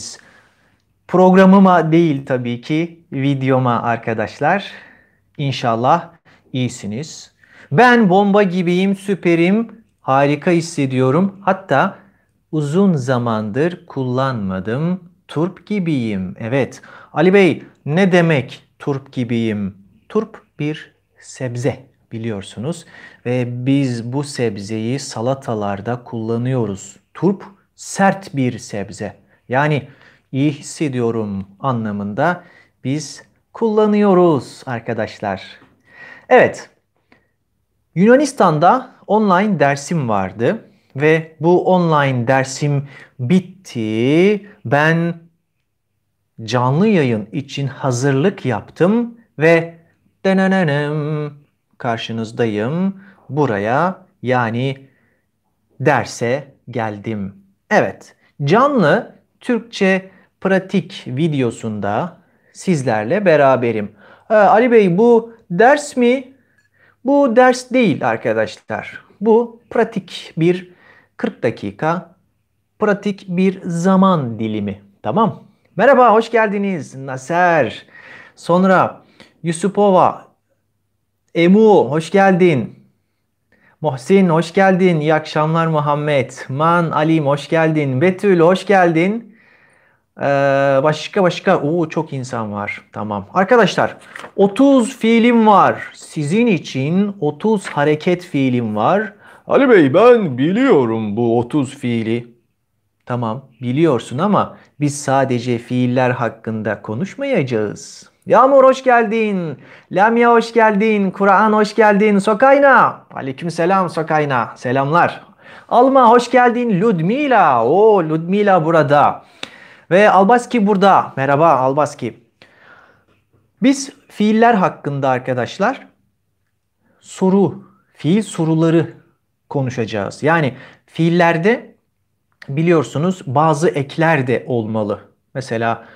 biz. Programıma değil tabii ki videoma arkadaşlar. İnşallah iyisiniz. Ben bomba gibiyim, süperim, harika hissediyorum. Hatta uzun zamandır kullanmadım. Turp gibiyim. Evet. Ali Bey ne demek turp gibiyim? Turp bir sebze biliyorsunuz ve biz bu sebzeyi salatalarda kullanıyoruz. Turp sert bir sebze. Yani iyi hissediyorum anlamında biz kullanıyoruz arkadaşlar. Evet. Yunanistan'da online dersim vardı ve bu online dersim bitti. Ben canlı yayın için hazırlık yaptım ve denenenem karşınızdayım. Buraya yani derse geldim. Evet. Canlı Türkçe pratik videosunda sizlerle beraberim. Ee, Ali Bey bu ders mi? Bu ders değil arkadaşlar. Bu pratik bir 40 dakika pratik bir zaman dilimi. Tamam. Merhaba, hoş geldiniz. Naser. Sonra Yusupova. Emu, hoş geldin. Muhsin, hoş geldin. İyi akşamlar Muhammed. Man, Alim, hoş geldin. Betül, hoş geldin. Ee, başka başka. Oo çok insan var. Tamam. Arkadaşlar 30 fiilim var. Sizin için 30 hareket fiilim var. Ali Bey ben biliyorum bu 30 fiili. Tamam biliyorsun ama biz sadece fiiller hakkında konuşmayacağız. Yağmur hoş geldin. Lamia hoş geldin. Kur'an hoş geldin. Sokayna. Aleyküm selam Sokayna. Selamlar. Alma hoş geldin. Ludmila. O Ludmila burada. Ve Albaski burada. Merhaba Albaski. Biz fiiller hakkında arkadaşlar soru, fiil soruları konuşacağız. Yani fiillerde biliyorsunuz bazı ekler de olmalı. Mesela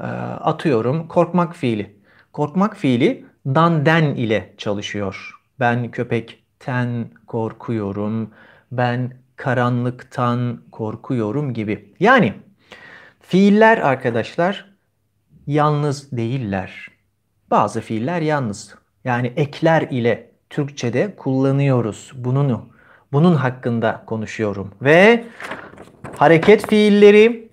e, atıyorum korkmak fiili. Korkmak fiili dan den ile çalışıyor. Ben köpekten korkuyorum. Ben karanlıktan korkuyorum gibi. Yani Fiiller arkadaşlar yalnız değiller. Bazı fiiller yalnız. Yani ekler ile Türkçe'de kullanıyoruz bununu. Bunun hakkında konuşuyorum. Ve hareket fiilleri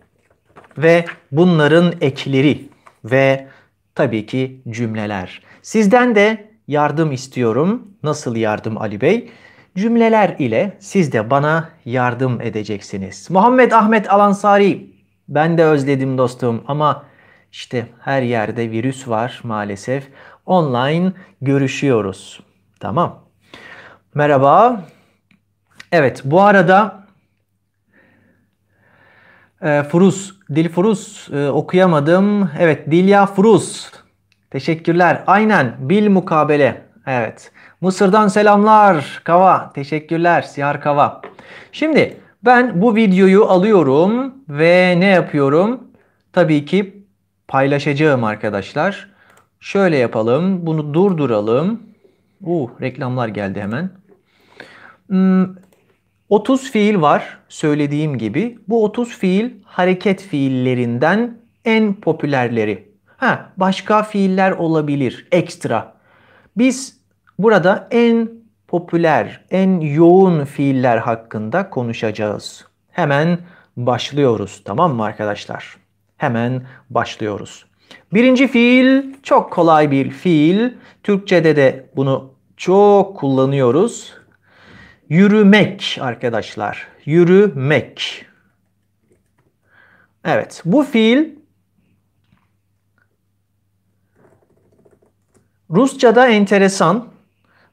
ve bunların ekleri ve tabii ki cümleler. Sizden de yardım istiyorum. Nasıl yardım Ali Bey? Cümleler ile siz de bana yardım edeceksiniz. Muhammed Ahmet Alansari ben de özledim dostum ama işte her yerde virüs var maalesef. Online görüşüyoruz. Tamam. Merhaba. Evet bu arada e, Furuz, Dil Furuz e, okuyamadım. Evet Dilya Furuz. Teşekkürler. Aynen bil mukabele. Evet. Mısır'dan selamlar. Kava. Teşekkürler. Siyar Kava. Şimdi ben bu videoyu alıyorum ve ne yapıyorum? Tabii ki paylaşacağım arkadaşlar. Şöyle yapalım. Bunu durduralım. Uh, reklamlar geldi hemen. Hmm, 30 fiil var söylediğim gibi. Bu 30 fiil hareket fiillerinden en popülerleri. Ha, başka fiiller olabilir ekstra. Biz burada en popüler, en yoğun fiiller hakkında konuşacağız. Hemen başlıyoruz tamam mı arkadaşlar? Hemen başlıyoruz. Birinci fiil çok kolay bir fiil. Türkçede de bunu çok kullanıyoruz. Yürümek arkadaşlar. Yürümek. Evet bu fiil Rusça'da enteresan.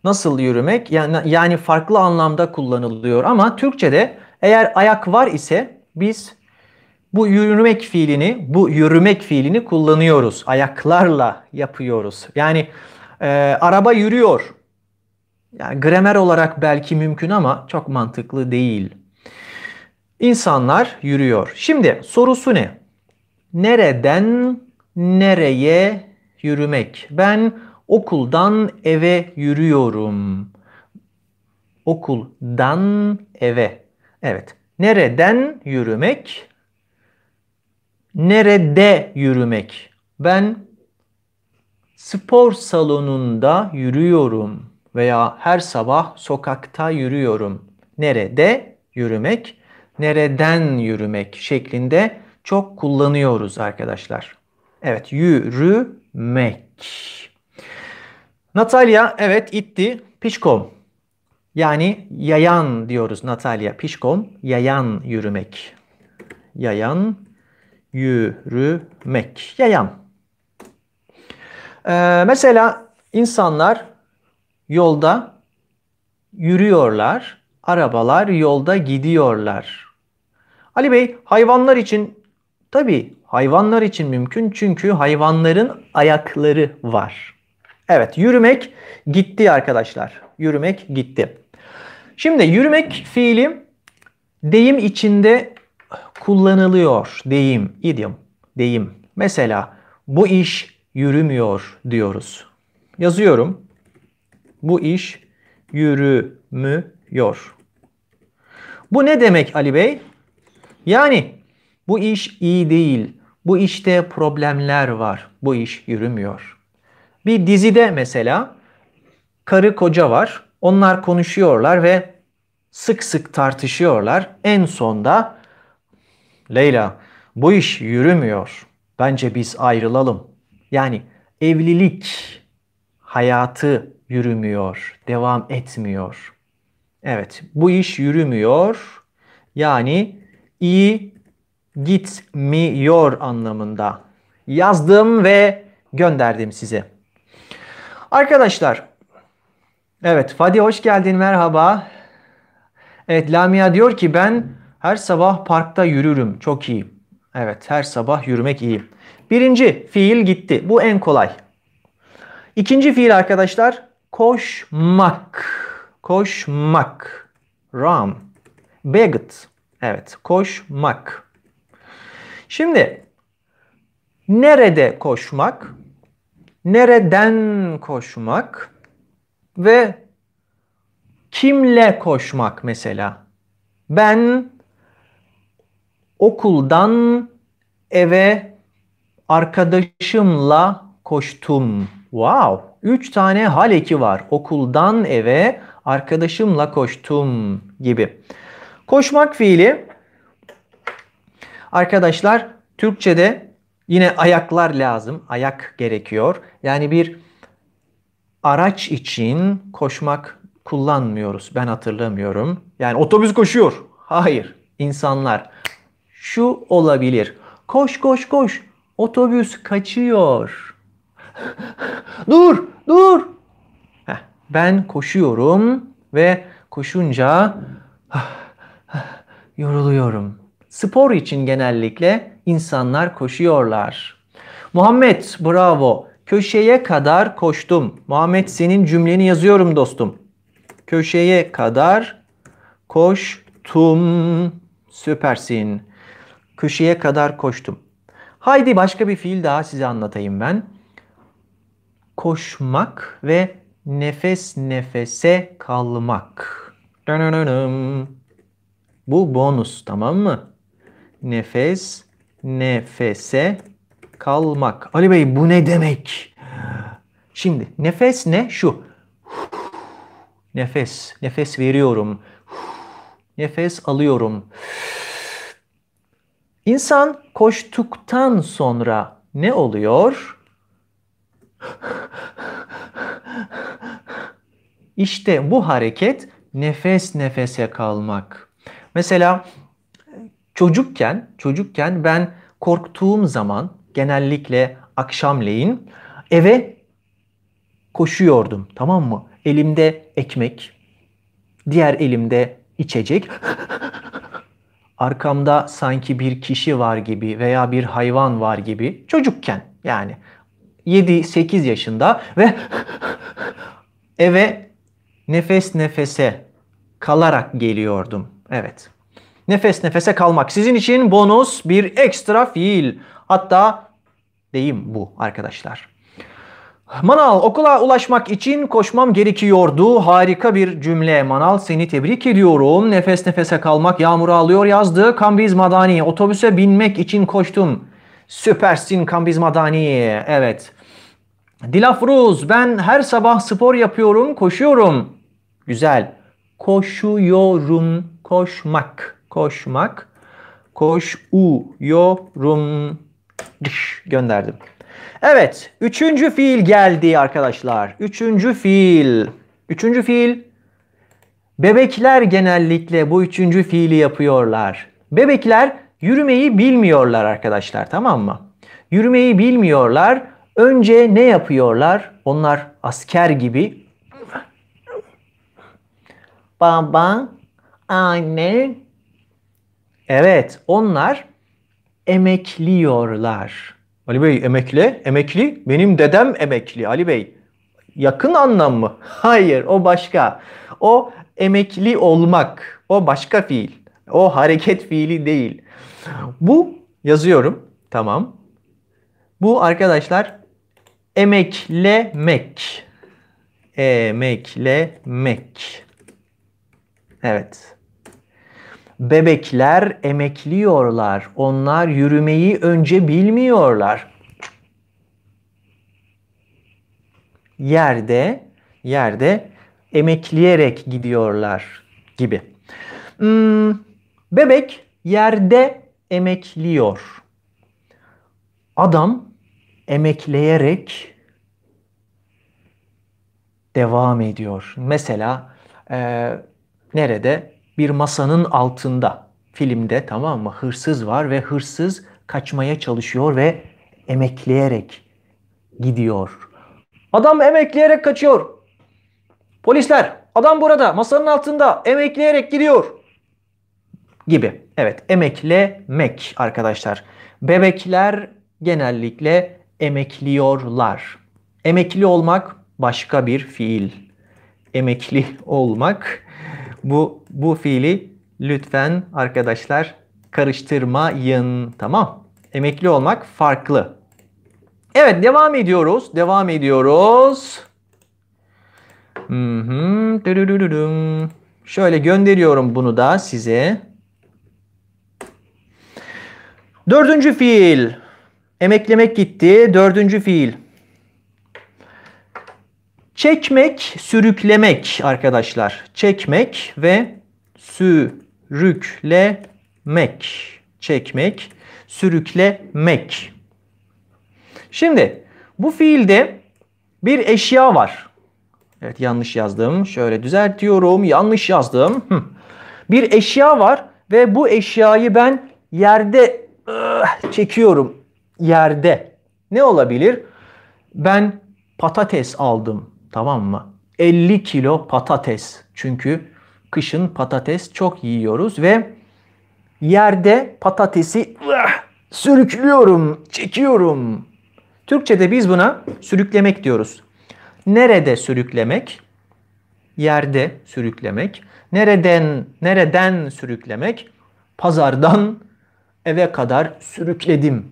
Nasıl yürümek? Yani, yani farklı anlamda kullanılıyor ama Türkçe'de eğer ayak var ise biz bu yürümek fiilini, bu yürümek fiilini kullanıyoruz. Ayaklarla yapıyoruz. Yani e, araba yürüyor. Yani gramer olarak belki mümkün ama çok mantıklı değil. İnsanlar yürüyor. Şimdi sorusu ne? Nereden nereye yürümek? Ben Okuldan eve yürüyorum. Okuldan eve. Evet. Nereden yürümek? Nerede yürümek? Ben spor salonunda yürüyorum veya her sabah sokakta yürüyorum. Nerede yürümek? Nereden yürümek şeklinde çok kullanıyoruz arkadaşlar. Evet, yürümek. Natalya evet itti. Pişkom. Yani yayan diyoruz Natalya. Pişkom yayan yürümek. Yayan yürümek. Yayan. Ee, mesela insanlar yolda yürüyorlar. Arabalar yolda gidiyorlar. Ali Bey hayvanlar için tabi hayvanlar için mümkün çünkü hayvanların ayakları var. Evet yürümek gitti arkadaşlar. Yürümek gitti. Şimdi yürümek fiili deyim içinde kullanılıyor. Deyim, idiom, deyim. Mesela bu iş yürümüyor diyoruz. Yazıyorum. Bu iş yürümüyor. Bu ne demek Ali Bey? Yani bu iş iyi değil. Bu işte problemler var. Bu iş yürümüyor. Bir dizide mesela karı koca var. Onlar konuşuyorlar ve sık sık tartışıyorlar. En sonda Leyla bu iş yürümüyor. Bence biz ayrılalım. Yani evlilik hayatı yürümüyor, devam etmiyor. Evet, bu iş yürümüyor. Yani iyi gitmiyor anlamında. Yazdım ve gönderdim size. Arkadaşlar evet Fadi hoş geldin merhaba. Evet Lamia diyor ki ben her sabah parkta yürürüm çok iyi. Evet her sabah yürümek iyi. Birinci fiil gitti. Bu en kolay. İkinci fiil arkadaşlar koşmak. Koşmak. Ram. Begged. Evet koşmak. Şimdi nerede koşmak? nereden koşmak ve kimle koşmak mesela. Ben okuldan eve arkadaşımla koştum. Wow! Üç tane hal eki var. Okuldan eve arkadaşımla koştum gibi. Koşmak fiili arkadaşlar Türkçe'de Yine ayaklar lazım. Ayak gerekiyor. Yani bir araç için koşmak kullanmıyoruz. Ben hatırlamıyorum. Yani otobüs koşuyor. Hayır. insanlar Şu olabilir. Koş koş koş. Otobüs kaçıyor. dur, dur. Heh, ben koşuyorum ve koşunca yoruluyorum. Spor için genellikle insanlar koşuyorlar. Muhammed bravo. Köşeye kadar koştum. Muhammed senin cümleni yazıyorum dostum. Köşeye kadar koştum. Süpersin. Köşeye kadar koştum. Haydi başka bir fiil daha size anlatayım ben. Koşmak ve nefes nefese kalmak. Bu bonus tamam mı? Nefes nefese kalmak. Ali Bey bu ne demek? Şimdi nefes ne? Şu. Nefes. Nefes veriyorum. Nefes alıyorum. İnsan koştuktan sonra ne oluyor? İşte bu hareket nefes nefese kalmak. Mesela Çocukken, çocukken ben korktuğum zaman genellikle akşamleyin eve koşuyordum. Tamam mı? Elimde ekmek, diğer elimde içecek. Arkamda sanki bir kişi var gibi veya bir hayvan var gibi çocukken yani 7-8 yaşında ve eve nefes nefese kalarak geliyordum. Evet. Nefes nefese kalmak sizin için bonus bir ekstra fiil. Hatta deyim bu arkadaşlar. Manal okula ulaşmak için koşmam gerekiyordu. Harika bir cümle. Manal seni tebrik ediyorum. Nefes nefese kalmak yağmur alıyor yazdı. Kambiz Madani otobüse binmek için koştum. Süpersin Kambiz Madani. Evet. Dilafruz ben her sabah spor yapıyorum koşuyorum. Güzel. Koşuyorum koşmak koşmak. Koşuyorum. Gönderdim. Evet. Üçüncü fiil geldi arkadaşlar. Üçüncü fiil. Üçüncü fiil. Bebekler genellikle bu üçüncü fiili yapıyorlar. Bebekler yürümeyi bilmiyorlar arkadaşlar tamam mı? Yürümeyi bilmiyorlar. Önce ne yapıyorlar? Onlar asker gibi. Baba, anne, Evet, onlar emekliyorlar. Ali Bey emekli, emekli. Benim dedem emekli Ali Bey. Yakın anlam mı? Hayır, o başka. O emekli olmak. O başka fiil. O hareket fiili değil. Bu yazıyorum. Tamam. Bu arkadaşlar emeklemek. Emeklemek. Evet. Bebekler emekliyorlar. Onlar yürümeyi önce bilmiyorlar. Yerde, yerde emekleyerek gidiyorlar gibi. Hmm, bebek yerde emekliyor. Adam emekleyerek devam ediyor. Mesela e, nerede? bir masanın altında filmde tamam mı hırsız var ve hırsız kaçmaya çalışıyor ve emekleyerek gidiyor. Adam emekleyerek kaçıyor. Polisler adam burada masanın altında emekleyerek gidiyor gibi. Evet emeklemek arkadaşlar. Bebekler genellikle emekliyorlar. Emekli olmak başka bir fiil. Emekli olmak bu bu fiili lütfen arkadaşlar karıştırmayın. Tamam. Emekli olmak farklı. Evet devam ediyoruz. Devam ediyoruz. Şöyle gönderiyorum bunu da size. Dördüncü fiil. Emeklemek gitti. Dördüncü fiil. Çekmek, sürüklemek arkadaşlar. Çekmek ve sürüklemek. Çekmek, sürüklemek. Şimdi bu fiilde bir eşya var. Evet yanlış yazdım. Şöyle düzeltiyorum. Yanlış yazdım. Bir eşya var ve bu eşyayı ben yerde çekiyorum. Yerde. Ne olabilir? Ben patates aldım Tamam mı? 50 kilo patates. Çünkü kışın patates çok yiyoruz ve yerde patatesi sürüklüyorum, çekiyorum. Türkçe'de biz buna sürüklemek diyoruz. Nerede sürüklemek? Yerde sürüklemek. Nereden, nereden sürüklemek? Pazardan eve kadar sürükledim.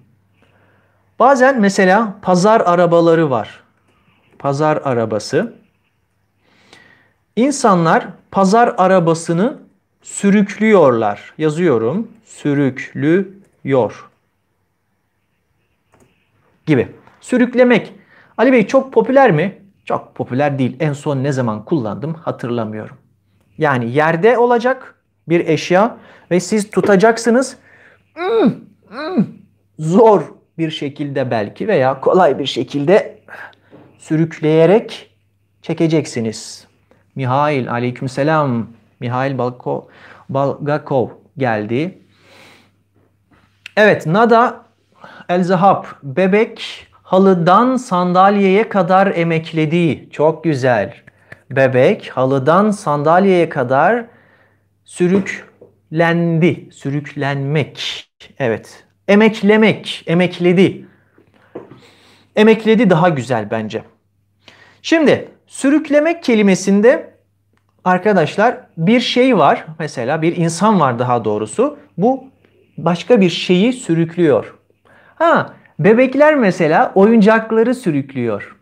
Bazen mesela pazar arabaları var pazar arabası. İnsanlar pazar arabasını sürüklüyorlar. Yazıyorum. Sürüklüyor. Gibi. Sürüklemek. Ali Bey çok popüler mi? Çok popüler değil. En son ne zaman kullandım hatırlamıyorum. Yani yerde olacak bir eşya ve siz tutacaksınız. Hmm, hmm. Zor bir şekilde belki veya kolay bir şekilde sürükleyerek çekeceksiniz. Mihail aleykümselam Mihail Balko, Balgakov geldi. Evet Nada Elzahap bebek halıdan sandalyeye kadar emekledi. Çok güzel. Bebek halıdan sandalyeye kadar sürüklendi. Sürüklenmek. Evet. Emeklemek. Emekledi. Emekledi daha güzel bence. Şimdi sürüklemek kelimesinde arkadaşlar bir şey var. Mesela bir insan var daha doğrusu. Bu başka bir şeyi sürüklüyor. Ha bebekler mesela oyuncakları sürüklüyor.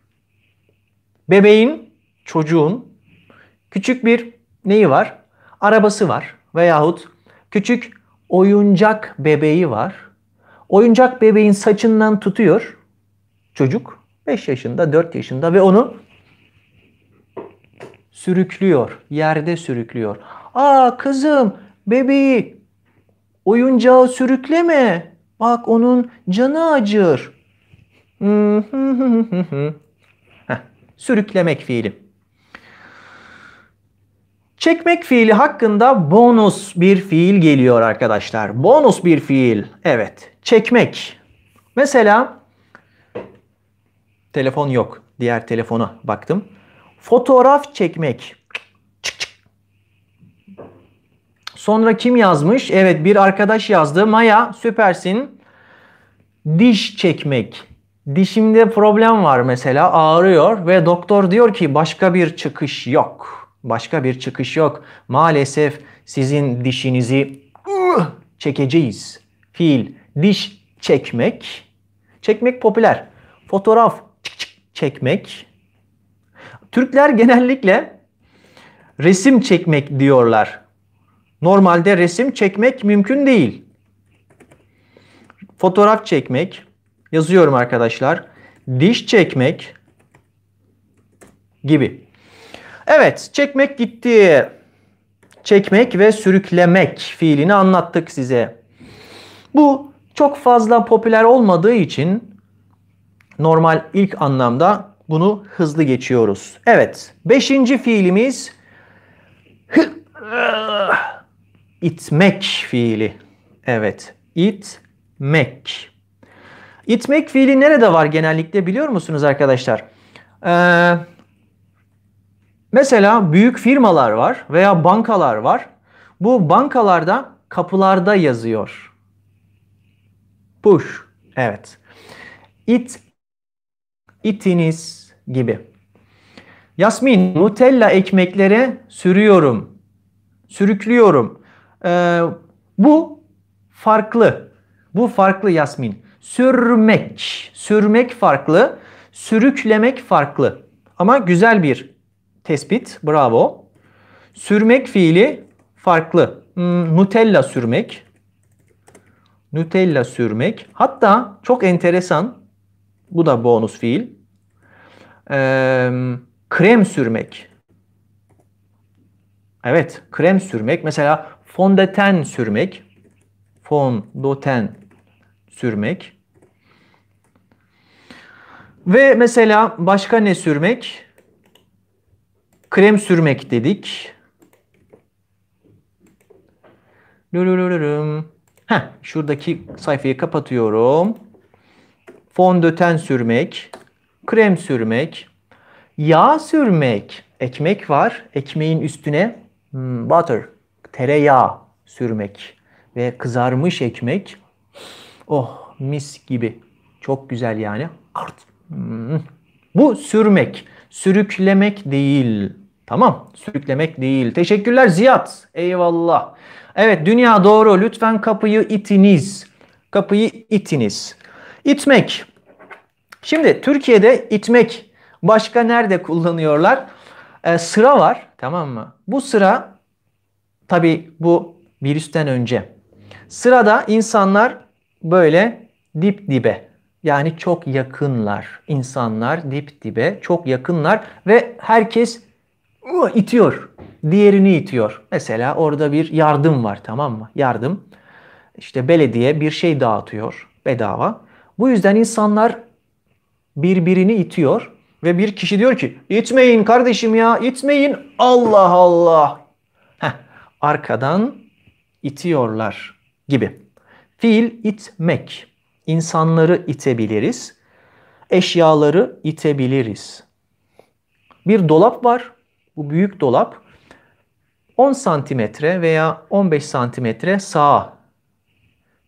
Bebeğin, çocuğun küçük bir neyi var? Arabası var veyahut küçük oyuncak bebeği var. Oyuncak bebeğin saçından tutuyor çocuk 5 yaşında, 4 yaşında ve onu sürüklüyor. Yerde sürüklüyor. Aa kızım bebeği oyuncağı sürükleme. Bak onun canı acır. sürüklemek fiili. Çekmek fiili hakkında bonus bir fiil geliyor arkadaşlar. Bonus bir fiil. Evet. Çekmek. Mesela telefon yok. Diğer telefona baktım. Fotoğraf çekmek. Çık çık. Sonra kim yazmış? Evet bir arkadaş yazdı. Maya süpersin. Diş çekmek. Dişimde problem var mesela ağrıyor ve doktor diyor ki başka bir çıkış yok. Başka bir çıkış yok. Maalesef sizin dişinizi uh, çekeceğiz. Fiil diş çekmek. Çekmek popüler. Fotoğraf çekmek. Türkler genellikle resim çekmek diyorlar. Normalde resim çekmek mümkün değil. Fotoğraf çekmek, yazıyorum arkadaşlar. Diş çekmek gibi. Evet, çekmek gitti. Çekmek ve sürüklemek fiilini anlattık size. Bu çok fazla popüler olmadığı için normal ilk anlamda bunu hızlı geçiyoruz. Evet. Beşinci fiilimiz itmek fiili. Evet. İtmek. İtmek fiili nerede var genellikle biliyor musunuz arkadaşlar? Ee, mesela büyük firmalar var veya bankalar var. Bu bankalarda kapılarda yazıyor. Push. Evet. It. Itiniz gibi. Yasmin, Nutella ekmeklere sürüyorum, sürüklüyorum. Ee, bu farklı. Bu farklı Yasmin. Sürmek, sürmek farklı, sürüklemek farklı. Ama güzel bir tespit, bravo. Sürmek fiili farklı. Hmm, Nutella sürmek. Nutella sürmek. Hatta çok enteresan, bu da bonus fiil. Ee, krem sürmek. Evet, krem sürmek. Mesela fondöten sürmek. Fondöten sürmek. Ve mesela başka ne sürmek? Krem sürmek dedik. Heh, şuradaki sayfayı kapatıyorum. Fondöten sürmek krem sürmek, yağ sürmek, ekmek var, ekmeğin üstüne hmm, butter, tereyağı sürmek ve kızarmış ekmek. Oh mis gibi. Çok güzel yani. Art. Hmm. Bu sürmek, sürüklemek değil. Tamam, sürüklemek değil. Teşekkürler Ziyat. Eyvallah. Evet, dünya doğru. Lütfen kapıyı itiniz. Kapıyı itiniz. İtmek. Şimdi Türkiye'de itmek başka nerede kullanıyorlar? Ee, sıra var tamam mı? Bu sıra tabi bu virüsten önce. Sırada insanlar böyle dip dibe yani çok yakınlar. insanlar dip dibe çok yakınlar ve herkes itiyor. Diğerini itiyor. Mesela orada bir yardım var tamam mı? Yardım. işte belediye bir şey dağıtıyor bedava. Bu yüzden insanlar birbirini itiyor ve bir kişi diyor ki itmeyin kardeşim ya itmeyin Allah Allah. Heh, arkadan itiyorlar gibi. Fiil itmek. İnsanları itebiliriz. Eşyaları itebiliriz. Bir dolap var. Bu büyük dolap 10 santimetre veya 15 santimetre sağa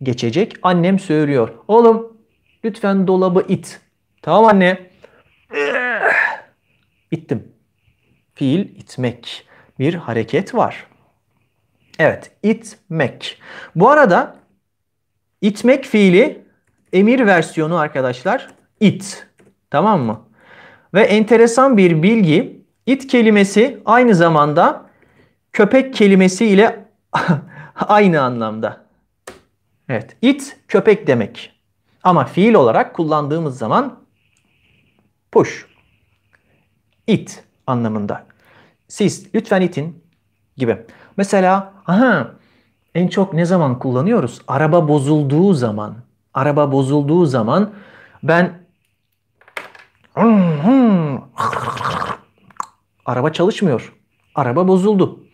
geçecek. Annem söylüyor. Oğlum lütfen dolabı it. Tamam anne. İttim. Fiil itmek. Bir hareket var. Evet, itmek. Bu arada itmek fiili emir versiyonu arkadaşlar. It. Tamam mı? Ve enteresan bir bilgi. It kelimesi aynı zamanda köpek kelimesi ile aynı anlamda. Evet, it köpek demek. Ama fiil olarak kullandığımız zaman Push. It anlamında. Siz lütfen itin gibi. Mesela aha, en çok ne zaman kullanıyoruz? Araba bozulduğu zaman. Araba bozulduğu zaman ben araba çalışmıyor. Araba bozuldu.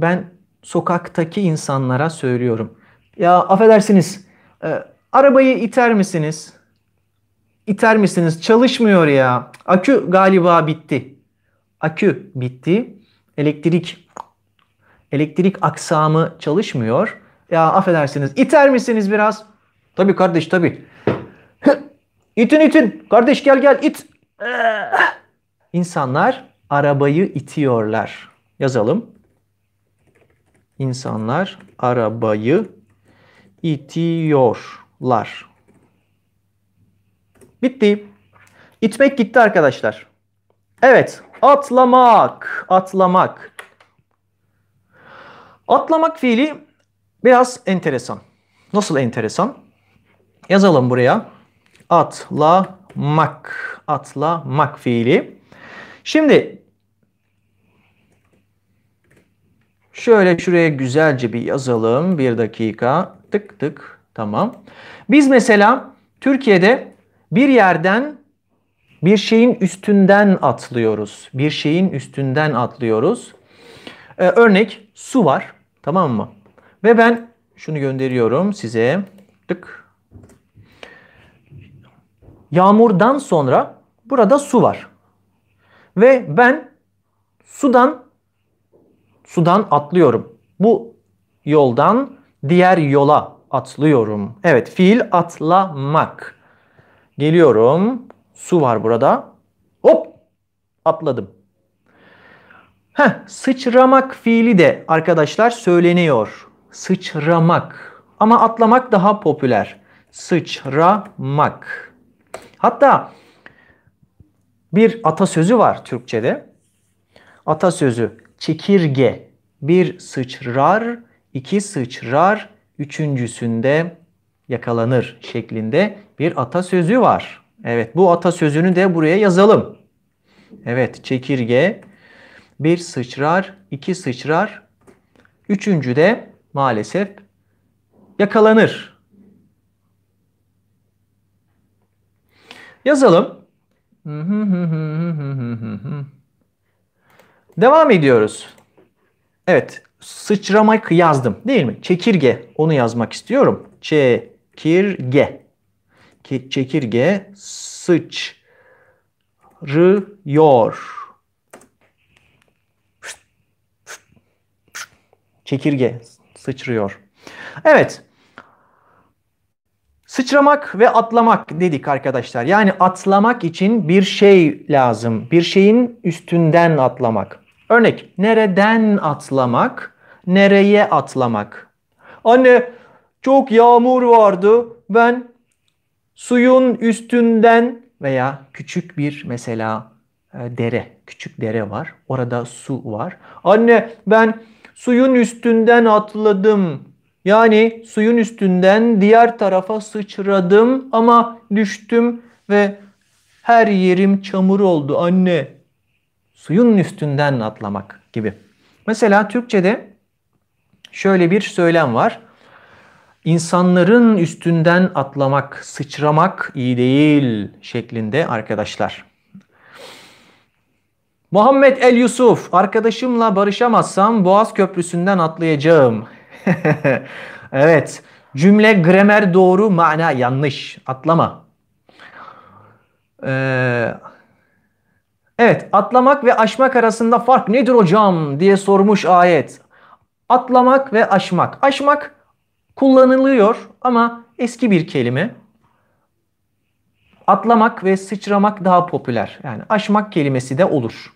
Ben sokaktaki insanlara söylüyorum. Ya affedersiniz e, arabayı iter misiniz? İter misiniz? Çalışmıyor ya. Akü galiba bitti. Akü bitti. Elektrik elektrik aksamı çalışmıyor. Ya affedersiniz. İter misiniz biraz? Tabii kardeş tabii. İtin itin. Kardeş gel gel it. İnsanlar arabayı itiyorlar. Yazalım. İnsanlar arabayı itiyorlar. Bitti. İtmek gitti arkadaşlar. Evet. Atlamak. Atlamak. Atlamak fiili biraz enteresan. Nasıl enteresan? Yazalım buraya. Atlamak. Atlamak fiili. Şimdi şöyle şuraya güzelce bir yazalım. Bir dakika. Tık tık. Tamam. Biz mesela Türkiye'de bir yerden bir şeyin üstünden atlıyoruz. Bir şeyin üstünden atlıyoruz. Ee, örnek su var. Tamam mı? Ve ben şunu gönderiyorum size. Tık. Yağmurdan sonra burada su var. Ve ben sudan sudan atlıyorum. Bu yoldan diğer yola atlıyorum. Evet, fiil atlamak. Geliyorum. Su var burada. Hop! Atladım. Heh, sıçramak fiili de arkadaşlar söyleniyor. Sıçramak. Ama atlamak daha popüler. Sıçramak. Hatta bir atasözü var Türkçe'de. Atasözü çekirge. Bir sıçrar, iki sıçrar, üçüncüsünde yakalanır şeklinde bir atasözü var. Evet bu atasözünü de buraya yazalım. Evet çekirge bir sıçrar, iki sıçrar, üçüncü de maalesef yakalanır. Yazalım. Devam ediyoruz. Evet, sıçramak yazdım değil mi? Çekirge onu yazmak istiyorum. Çekirge çekirge sıçrıyor. Çekirge sıçrıyor. Evet. Sıçramak ve atlamak dedik arkadaşlar. Yani atlamak için bir şey lazım. Bir şeyin üstünden atlamak. Örnek nereden atlamak, nereye atlamak. Anne çok yağmur vardı. Ben suyun üstünden veya küçük bir mesela e, dere, küçük dere var. Orada su var. Anne ben suyun üstünden atladım. Yani suyun üstünden diğer tarafa sıçradım ama düştüm ve her yerim çamur oldu anne. Suyun üstünden atlamak gibi. Mesela Türkçe'de şöyle bir söylem var insanların üstünden atlamak, sıçramak iyi değil şeklinde arkadaşlar. Muhammed El Yusuf, arkadaşımla barışamazsam Boğaz Köprüsü'nden atlayacağım. evet, cümle gramer doğru, mana yanlış. Atlama. Ee, evet, atlamak ve aşmak arasında fark nedir hocam diye sormuş ayet. Atlamak ve aşmak. Aşmak kullanılıyor ama eski bir kelime. Atlamak ve sıçramak daha popüler. Yani aşmak kelimesi de olur.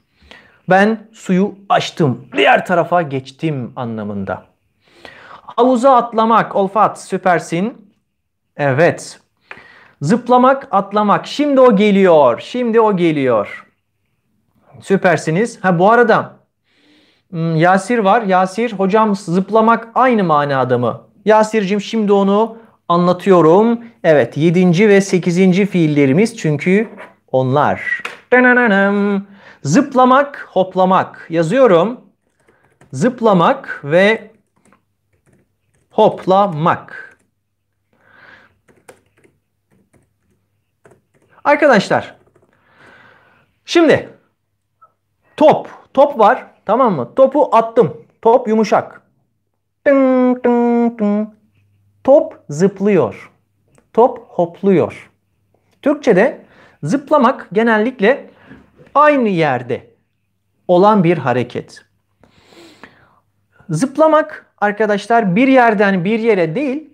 Ben suyu açtım, diğer tarafa geçtim anlamında. Havuza atlamak, olfat süpersin. Evet. Zıplamak, atlamak. Şimdi o geliyor. Şimdi o geliyor. Süpersiniz. Ha bu arada hmm, Yasir var. Yasir hocam zıplamak aynı manada mı Yasir'cim şimdi onu anlatıyorum. Evet 7. ve 8. fiillerimiz çünkü onlar. Zıplamak, hoplamak. Yazıyorum. Zıplamak ve hoplamak. Arkadaşlar. Şimdi top, top var. Tamam mı? Topu attım. Top yumuşak. Tın tın Top zıplıyor. Top hopluyor. Türkçe'de zıplamak genellikle aynı yerde olan bir hareket. Zıplamak arkadaşlar bir yerden bir yere değil,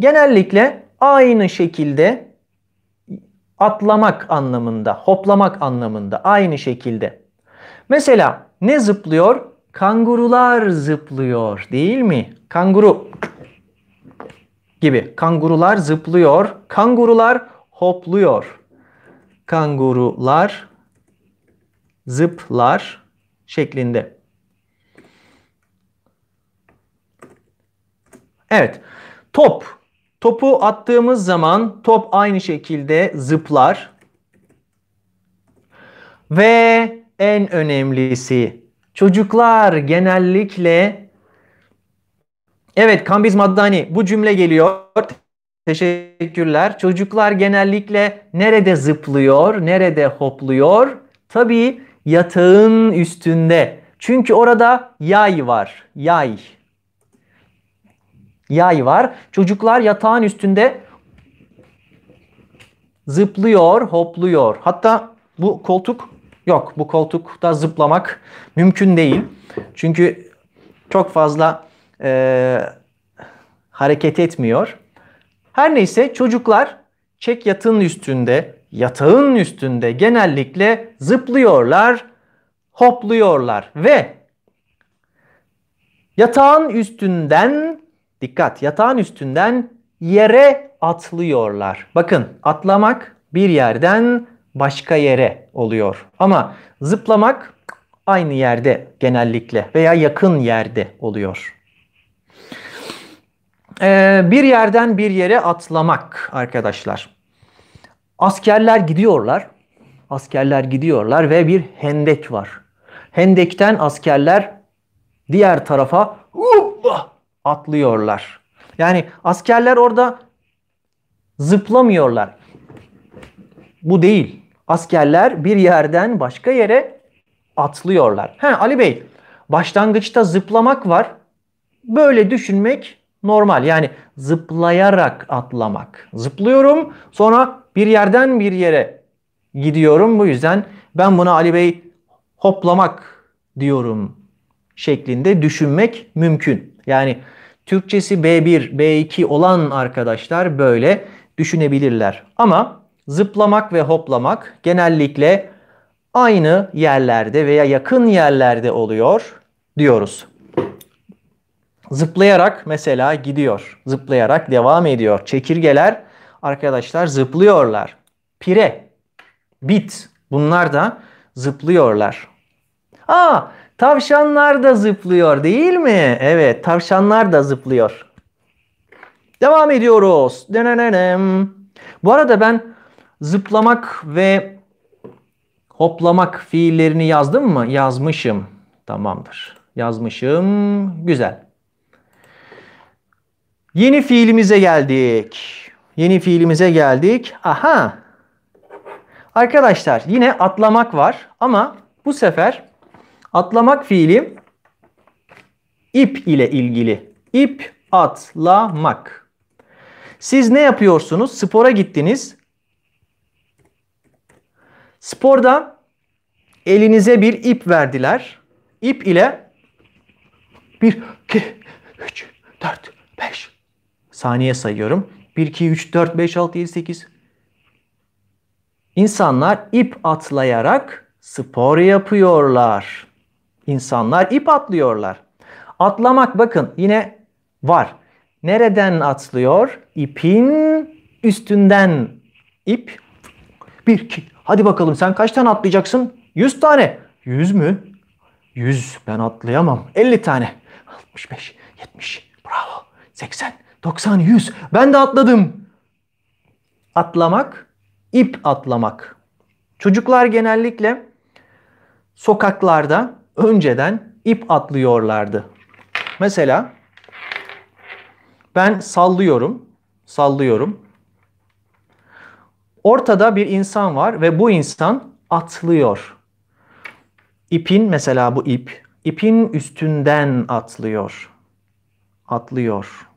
genellikle aynı şekilde atlamak anlamında, hoplamak anlamında aynı şekilde. Mesela ne zıplıyor? Kangurular zıplıyor değil mi? Kanguru gibi. Kangurular zıplıyor. Kangurular hopluyor. Kangurular zıplar şeklinde. Evet. Top. Topu attığımız zaman top aynı şekilde zıplar. Ve en önemlisi Çocuklar genellikle Evet Kambiz Maddani bu cümle geliyor. Teşekkürler. Çocuklar genellikle nerede zıplıyor, nerede hopluyor? Tabii yatağın üstünde. Çünkü orada yay var. Yay. Yay var. Çocuklar yatağın üstünde zıplıyor, hopluyor. Hatta bu koltuk Yok bu koltukta zıplamak mümkün değil. Çünkü çok fazla e, hareket etmiyor. Her neyse çocuklar çek yatın üstünde, yatağın üstünde genellikle zıplıyorlar, hopluyorlar ve yatağın üstünden dikkat yatağın üstünden yere atlıyorlar. Bakın atlamak bir yerden başka yere oluyor. Ama zıplamak aynı yerde genellikle veya yakın yerde oluyor. Ee, bir yerden bir yere atlamak arkadaşlar. Askerler gidiyorlar. Askerler gidiyorlar ve bir hendek var. Hendekten askerler diğer tarafa uh, uh, atlıyorlar. Yani askerler orada zıplamıyorlar. Bu değil askerler bir yerden başka yere atlıyorlar. Ha Ali Bey başlangıçta zıplamak var. Böyle düşünmek normal. Yani zıplayarak atlamak. Zıplıyorum sonra bir yerden bir yere gidiyorum. Bu yüzden ben buna Ali Bey hoplamak diyorum şeklinde düşünmek mümkün. Yani Türkçesi B1, B2 olan arkadaşlar böyle düşünebilirler. Ama Zıplamak ve hoplamak genellikle aynı yerlerde veya yakın yerlerde oluyor diyoruz. Zıplayarak mesela gidiyor. Zıplayarak devam ediyor. Çekirgeler arkadaşlar zıplıyorlar. Pire, bit bunlar da zıplıyorlar. Aa, tavşanlar da zıplıyor değil mi? Evet, tavşanlar da zıplıyor. Devam ediyoruz. Dönenem. Bu arada ben Zıplamak ve hoplamak fiillerini yazdım mı? Yazmışım. Tamamdır. Yazmışım. Güzel. Yeni fiilimize geldik. Yeni fiilimize geldik. Aha. Arkadaşlar yine atlamak var ama bu sefer atlamak fiili ip ile ilgili. İp atlamak. Siz ne yapıyorsunuz? Spora gittiniz. Sporda elinize bir ip verdiler. İp ile 1, 2, 3, 4, 5 saniye sayıyorum. 1, 2, 3, 4, 5, 6, 7, 8. İnsanlar ip atlayarak spor yapıyorlar. İnsanlar ip atlıyorlar. Atlamak bakın yine var. Nereden atlıyor? İpin üstünden ip. 1, 2, Hadi bakalım sen kaç tane atlayacaksın? 100 tane. 100 mü? 100 ben atlayamam. 50 tane. 65, 70, bravo. 80, 90, 100. Ben de atladım. Atlamak, ip atlamak. Çocuklar genellikle sokaklarda önceden ip atlıyorlardı. Mesela ben sallıyorum, sallıyorum. Ortada bir insan var ve bu insan atlıyor. İpin mesela bu ip. ipin üstünden atlıyor. Atlıyor.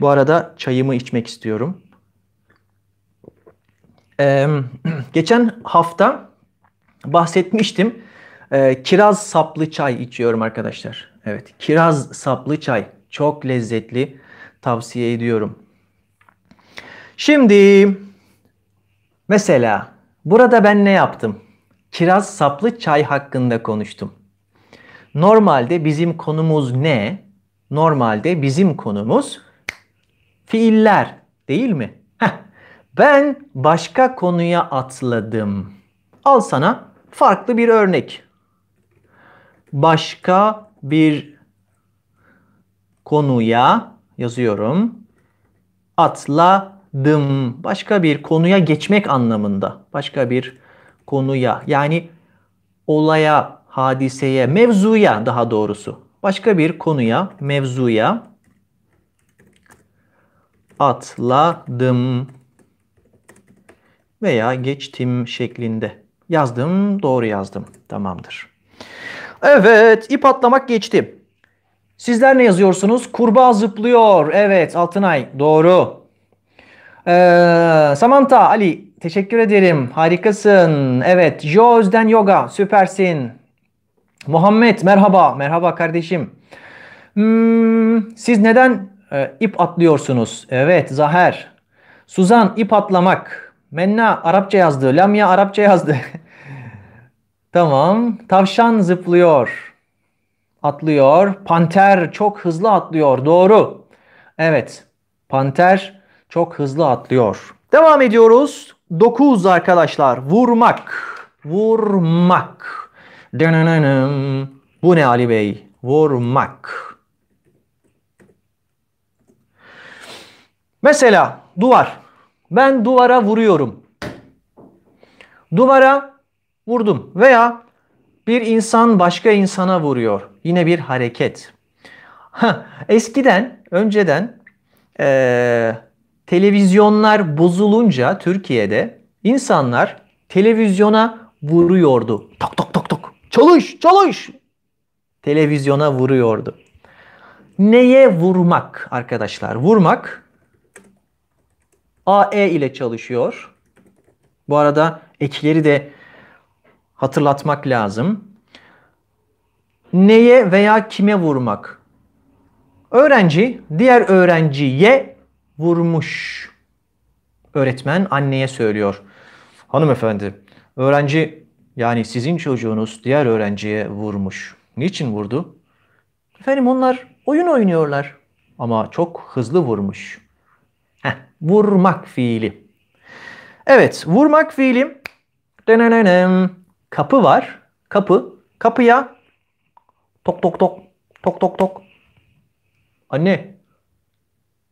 Bu arada çayımı içmek istiyorum. Ee, geçen hafta bahsetmiştim. Ee, kiraz saplı çay içiyorum arkadaşlar. Evet, kiraz saplı çay çok lezzetli. Tavsiye ediyorum. Şimdi mesela burada ben ne yaptım? Kiraz saplı çay hakkında konuştum. Normalde bizim konumuz ne? Normalde bizim konumuz fiiller değil mi? Ben başka konuya atladım. Al sana farklı bir örnek. Başka bir konuya yazıyorum. Atla dım başka bir konuya geçmek anlamında. Başka bir konuya yani olaya, hadiseye, mevzuya daha doğrusu. Başka bir konuya, mevzuya atladım veya geçtim şeklinde. Yazdım, doğru yazdım. Tamamdır. Evet, ip atlamak geçti. Sizler ne yazıyorsunuz? Kurbağa zıplıyor. Evet, Altınay. Doğru. Ee, Samantha, Ali teşekkür ederim. Harikasın. Evet. Jo Özden Yoga süpersin. Muhammed merhaba. Merhaba kardeşim. Hmm, siz neden e, ip atlıyorsunuz? Evet Zaher. Suzan ip atlamak. Menna Arapça yazdı. Lamya Arapça yazdı. tamam. Tavşan zıplıyor. Atlıyor. Panter çok hızlı atlıyor. Doğru. Evet. Panter çok hızlı atlıyor. Devam ediyoruz. 9 arkadaşlar. Vurmak. Vurmak. Dönönönüm. Bu ne Ali Bey? Vurmak. Mesela duvar. Ben duvara vuruyorum. Duvara vurdum veya bir insan başka insana vuruyor. Yine bir hareket. Eskiden, önceden ee, televizyonlar bozulunca Türkiye'de insanlar televizyona vuruyordu. Tok tok tok tok. Çalış, çalış. Televizyona vuruyordu. Neye vurmak arkadaşlar? Vurmak AE ile çalışıyor. Bu arada ekleri de hatırlatmak lazım. Neye veya kime vurmak? Öğrenci diğer öğrenciye vurmuş. Öğretmen anneye söylüyor. Hanımefendi, öğrenci yani sizin çocuğunuz diğer öğrenciye vurmuş. Niçin vurdu? Efendim onlar oyun oynuyorlar ama çok hızlı vurmuş. Heh, vurmak fiili. Evet, vurmak fiili. Kapı var. Kapı. Kapıya tok tok tok tok tok tok. Anne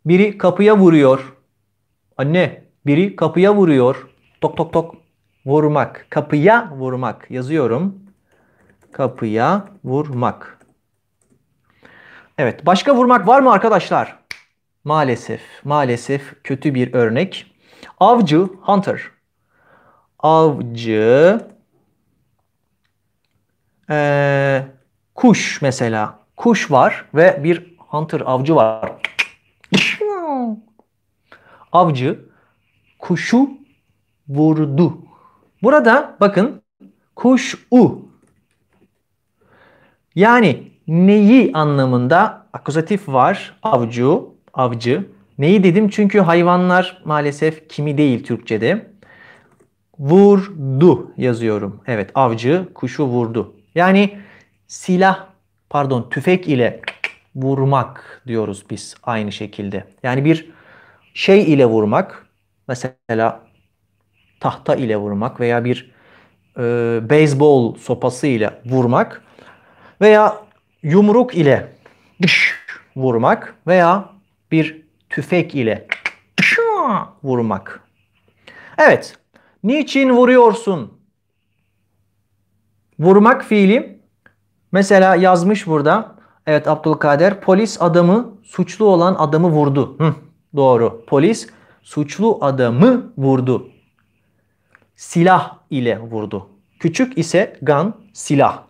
biri kapıya vuruyor. Anne, biri kapıya vuruyor. Tok tok tok. Vurmak. Kapıya vurmak. Yazıyorum. Kapıya vurmak. Evet. Başka vurmak var mı arkadaşlar? Maalesef. Maalesef kötü bir örnek. Avcı. Hunter. Avcı. Ee, kuş mesela. Kuş var ve bir hunter avcı var. Avcı kuşu vurdu. Burada bakın kuş u yani neyi anlamında akuzatif var avcı avcı neyi dedim çünkü hayvanlar maalesef kimi değil Türkçe'de vurdu yazıyorum evet avcı kuşu vurdu yani silah pardon tüfek ile vurmak diyoruz biz aynı şekilde. Yani bir şey ile vurmak mesela tahta ile vurmak veya bir e, beyzbol sopası ile vurmak veya yumruk ile vurmak veya bir tüfek ile vurmak. Evet. Niçin vuruyorsun? Vurmak fiili mesela yazmış burada Evet Abdülkader polis adamı suçlu olan adamı vurdu. Hı, doğru. Polis suçlu adamı vurdu. Silah ile vurdu. Küçük ise gun silah.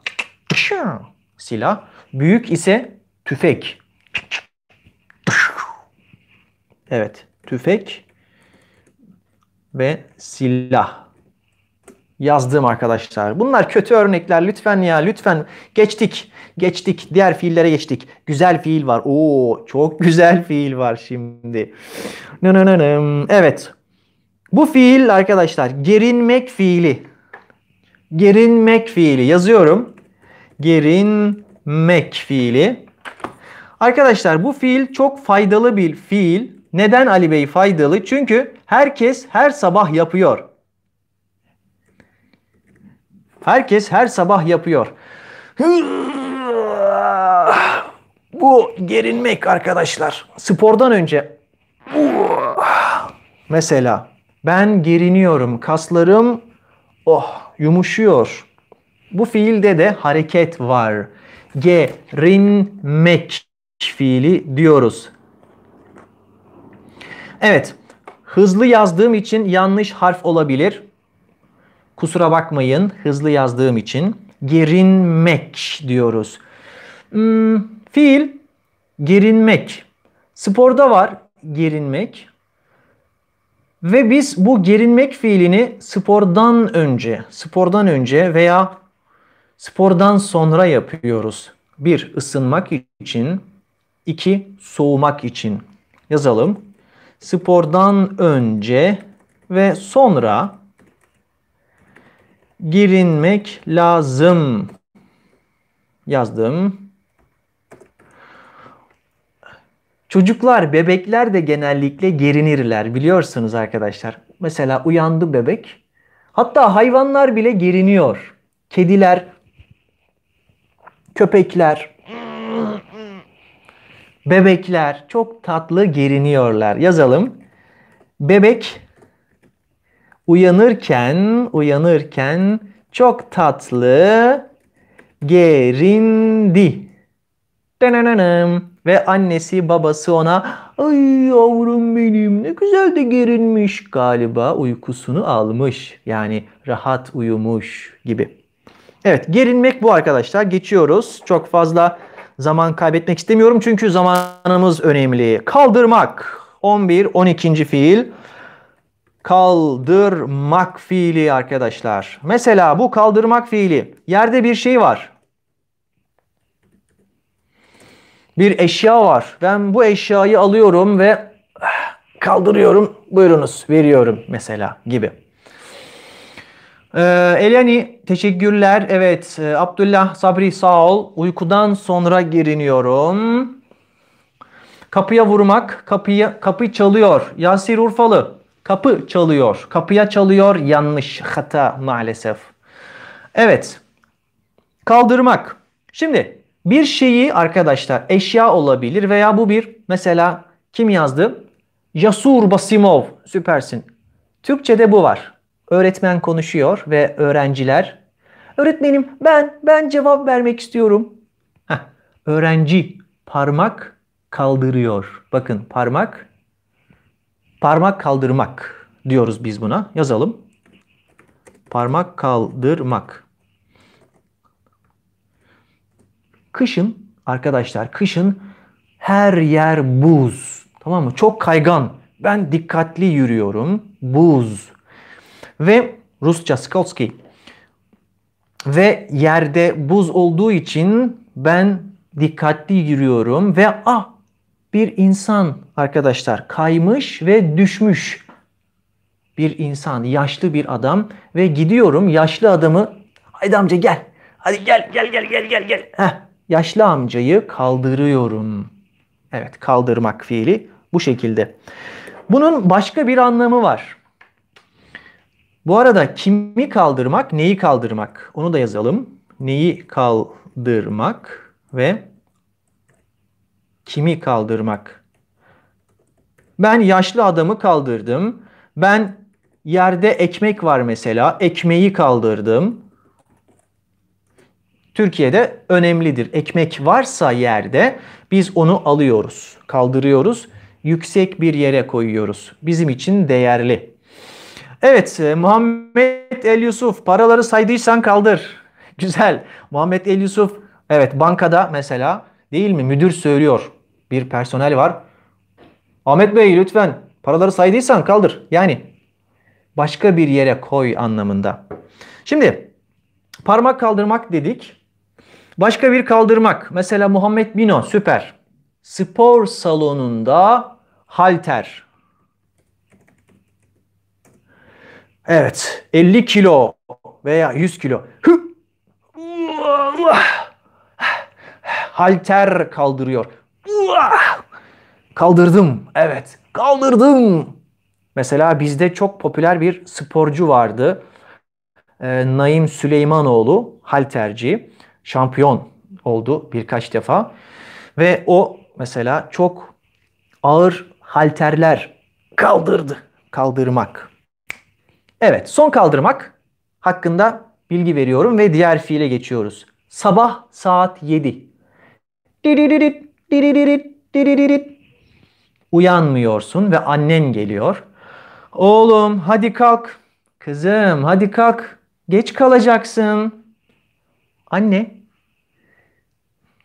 Silah. Büyük ise tüfek. Evet. Tüfek ve silah yazdım arkadaşlar. Bunlar kötü örnekler lütfen ya lütfen geçtik. Geçtik. Diğer fiillere geçtik. Güzel fiil var. Oo çok güzel fiil var şimdi. Evet. Bu fiil arkadaşlar gerinmek fiili. Gerinmek fiili yazıyorum. Gerinmek fiili. Arkadaşlar bu fiil çok faydalı bir fiil. Neden Ali Bey faydalı? Çünkü herkes her sabah yapıyor. Herkes her sabah yapıyor. Bu gerinmek arkadaşlar. Spordan önce mesela ben geriniyorum. Kaslarım oh yumuşuyor. Bu fiilde de hareket var. Gerinmek fiili diyoruz. Evet. Hızlı yazdığım için yanlış harf olabilir. Kusura bakmayın. Hızlı yazdığım için gerinmek diyoruz. Hmm, Fiil gerinmek. Sporda var gerinmek. Ve biz bu gerinmek fiilini spordan önce, spordan önce veya spordan sonra yapıyoruz. Bir, ısınmak için. iki soğumak için. Yazalım. Spordan önce ve sonra gerinmek lazım. Yazdım. Çocuklar, bebekler de genellikle gerinirler biliyorsunuz arkadaşlar. Mesela uyandı bebek. Hatta hayvanlar bile geriniyor. Kediler, köpekler, bebekler çok tatlı geriniyorlar. Yazalım. Bebek uyanırken, uyanırken çok tatlı gerindi. Denenenım. Ve annesi babası ona ay yavrum benim ne güzel de gerinmiş galiba uykusunu almış. Yani rahat uyumuş gibi. Evet gerinmek bu arkadaşlar. Geçiyoruz. Çok fazla zaman kaybetmek istemiyorum çünkü zamanımız önemli. Kaldırmak. 11 12. fiil. Kaldırmak fiili arkadaşlar. Mesela bu kaldırmak fiili. Yerde bir şey var. bir eşya var. Ben bu eşyayı alıyorum ve ah, kaldırıyorum. Buyurunuz veriyorum mesela gibi. Ee, Eleni teşekkürler. Evet e, Abdullah Sabri sağ ol. Uykudan sonra giriniyorum. Kapıya vurmak, kapıya kapı çalıyor. Yasir Urfalı. Kapı çalıyor. Kapıya çalıyor yanlış. Hata maalesef. Evet. Kaldırmak. Şimdi bir şeyi arkadaşlar eşya olabilir veya bu bir mesela kim yazdı? Yasur Basimov süpersin. Türkçe'de bu var. Öğretmen konuşuyor ve öğrenciler öğretmenim ben ben cevap vermek istiyorum. Heh, öğrenci parmak kaldırıyor. Bakın parmak parmak kaldırmak diyoruz biz buna. Yazalım. Parmak kaldırmak. Kışın arkadaşlar kışın her yer buz. Tamam mı? Çok kaygan. Ben dikkatli yürüyorum. Buz. Ve Rusça Skolski. Ve yerde buz olduğu için ben dikkatli yürüyorum ve ah bir insan arkadaşlar kaymış ve düşmüş. Bir insan, yaşlı bir adam ve gidiyorum yaşlı adamı haydi amca gel. Hadi gel gel gel gel gel gel. Heh, yaşlı amcayı kaldırıyorum. Evet kaldırmak fiili bu şekilde. Bunun başka bir anlamı var. Bu arada kimi kaldırmak, neyi kaldırmak? Onu da yazalım. Neyi kaldırmak ve kimi kaldırmak? Ben yaşlı adamı kaldırdım. Ben yerde ekmek var mesela. Ekmeği kaldırdım. Türkiye'de önemlidir. Ekmek varsa yerde biz onu alıyoruz, kaldırıyoruz, yüksek bir yere koyuyoruz. Bizim için değerli. Evet, e, Muhammed El Yusuf, paraları saydıysan kaldır. Güzel. Muhammed El Yusuf, evet bankada mesela değil mi? Müdür söylüyor. Bir personel var. Ahmet Bey lütfen paraları saydıysan kaldır. Yani başka bir yere koy anlamında. Şimdi parmak kaldırmak dedik. Başka bir kaldırmak. Mesela Muhammed Bino süper. Spor salonunda halter. Evet 50 kilo veya 100 kilo. Halter kaldırıyor. Kaldırdım. Evet kaldırdım. Mesela bizde çok popüler bir sporcu vardı. Ee, Naim Süleymanoğlu halterci şampiyon oldu birkaç defa. Ve o mesela çok ağır halterler kaldırdı. Kaldırmak. Evet son kaldırmak hakkında bilgi veriyorum ve diğer fiile geçiyoruz. Sabah saat 7. Uyanmıyorsun ve annen geliyor. Oğlum hadi kalk. Kızım hadi kalk. Geç kalacaksın. Anne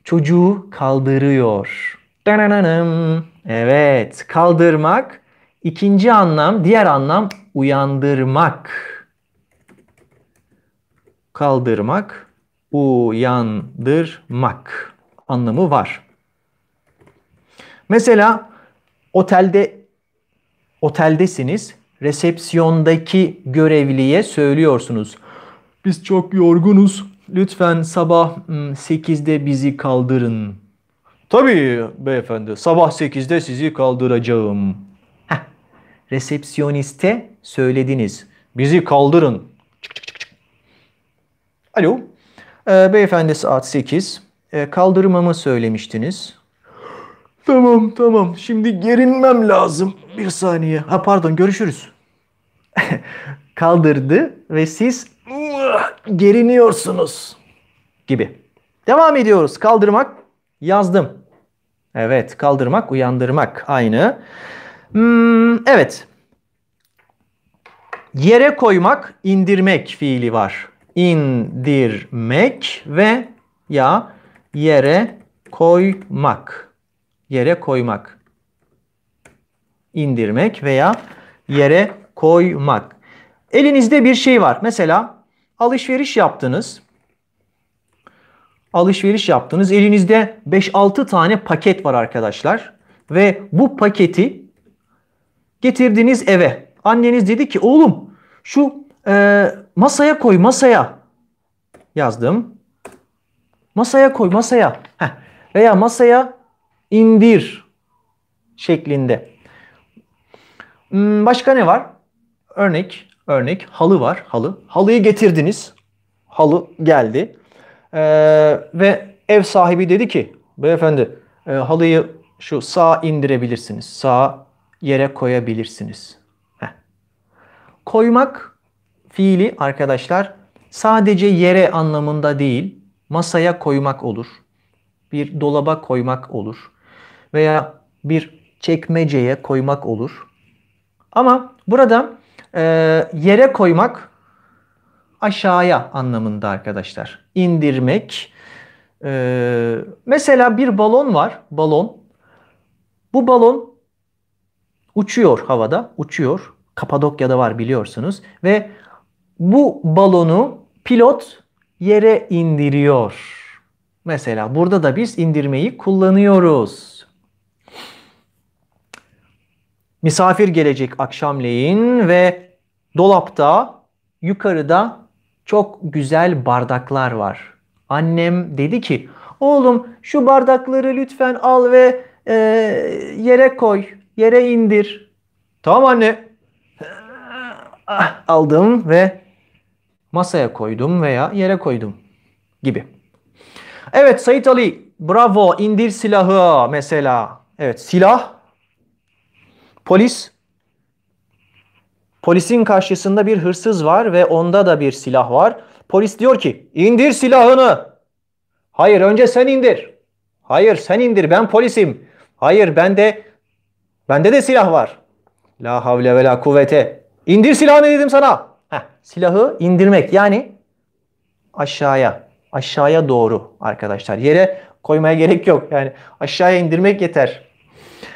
çocuğu kaldırıyor. Dananam. Evet, kaldırmak. İkinci anlam, diğer anlam uyandırmak. Kaldırmak, uyandırmak anlamı var. Mesela otelde oteldesiniz. Resepsiyondaki görevliye söylüyorsunuz. Biz çok yorgunuz. Lütfen sabah 8'de bizi kaldırın. Tabii beyefendi sabah 8'de sizi kaldıracağım. Heh, resepsiyoniste söylediniz. Bizi kaldırın. Çık çık çık. çık. Alo. Ee, beyefendi saat 8. Ee, kaldırmamı söylemiştiniz. Tamam tamam şimdi gerinmem lazım. Bir saniye. Ha pardon görüşürüz. Kaldırdı ve siz geriniyorsunuz gibi. Devam ediyoruz. Kaldırmak yazdım. Evet kaldırmak uyandırmak aynı. Hmm, evet. Yere koymak indirmek fiili var. İndirmek ve ya yere koymak. Yere koymak. İndirmek veya yere koymak. Elinizde bir şey var. Mesela Alışveriş yaptınız. Alışveriş yaptınız. Elinizde 5-6 tane paket var arkadaşlar. Ve bu paketi getirdiniz eve. Anneniz dedi ki oğlum şu e, masaya koy masaya yazdım. Masaya koy masaya. Heh. Veya masaya indir şeklinde. Hmm, başka ne var? Örnek Örnek halı var, halı. Halıyı getirdiniz, halı geldi. Ee, ve ev sahibi dedi ki, beyefendi e, halıyı şu sağa indirebilirsiniz, sağa yere koyabilirsiniz. Heh. Koymak fiili arkadaşlar sadece yere anlamında değil, masaya koymak olur. Bir dolaba koymak olur. Veya bir çekmeceye koymak olur. Ama burada e, yere koymak aşağıya anlamında arkadaşlar. İndirmek. E, mesela bir balon var. Balon. Bu balon uçuyor havada. Uçuyor. Kapadokya'da var biliyorsunuz. Ve bu balonu pilot yere indiriyor. Mesela burada da biz indirmeyi kullanıyoruz. Misafir gelecek akşamleyin ve dolapta yukarıda çok güzel bardaklar var. Annem dedi ki oğlum şu bardakları lütfen al ve e, yere koy, yere indir. Tamam anne. Ah, aldım ve masaya koydum veya yere koydum gibi. Evet Sayit Ali bravo indir silahı mesela. Evet silah Polis Polisin karşısında bir hırsız var ve onda da bir silah var. Polis diyor ki indir silahını. Hayır önce sen indir. Hayır sen indir ben polisim. Hayır bende bende de silah var. La havle ve la kuvvete. İndir silahını dedim sana. Heh, silahı indirmek yani aşağıya aşağıya doğru arkadaşlar. Yere koymaya gerek yok. Yani aşağıya indirmek yeter.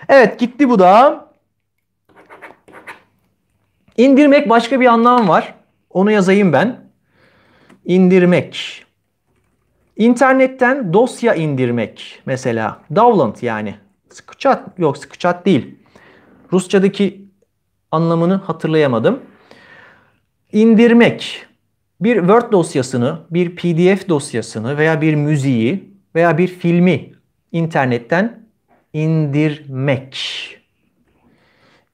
Evet gitti bu da. İndirmek başka bir anlam var. Onu yazayım ben. İndirmek. İnternetten dosya indirmek mesela. Download yani. Screenshot yok screenshot değil. Rusçadaki anlamını hatırlayamadım. İndirmek. Bir Word dosyasını, bir PDF dosyasını veya bir müziği veya bir filmi internetten indirmek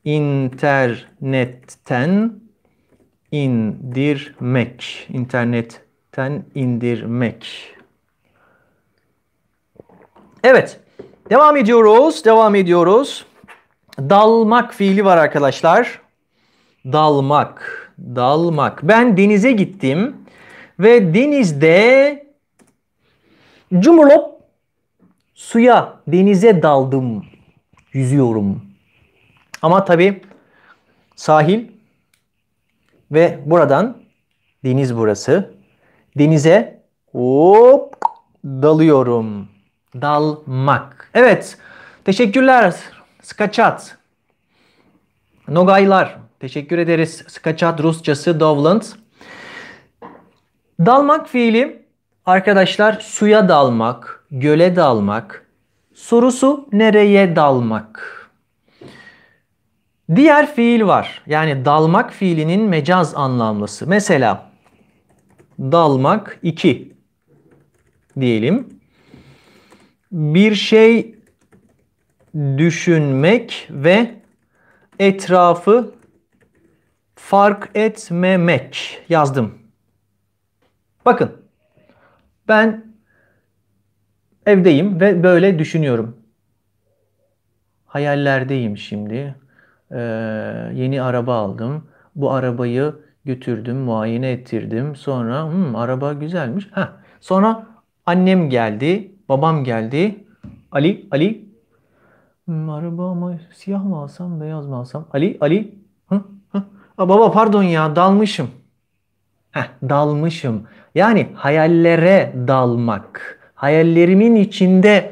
internetten indirmek. İnternetten indirmek. Evet. Devam ediyoruz. Devam ediyoruz. Dalmak fiili var arkadaşlar. Dalmak. Dalmak. Ben denize gittim ve denizde cumulop suya, denize daldım. Yüzüyorum. Ama tabi sahil ve buradan deniz burası. Denize hop dalıyorum. Dalmak. Evet. Teşekkürler. Skaçat. Nogaylar. Teşekkür ederiz. Skaçat Rusçası Dovland. Dalmak fiili arkadaşlar suya dalmak, göle dalmak. Sorusu nereye dalmak? Diğer fiil var. Yani dalmak fiilinin mecaz anlamlısı. Mesela dalmak 2 diyelim. Bir şey düşünmek ve etrafı fark etmemek yazdım. Bakın ben evdeyim ve böyle düşünüyorum. Hayallerdeyim şimdi e, yeni araba aldım. Bu arabayı götürdüm, muayene ettirdim. Sonra Hı, hmm, araba güzelmiş. Heh. Sonra annem geldi, babam geldi. Ali, Ali. Hı, hmm, araba ama siyah mı alsam, beyaz mı alsam? Ali, Ali. Hı, hı. Aa, baba pardon ya dalmışım. Heh, dalmışım. Yani hayallere dalmak. Hayallerimin içinde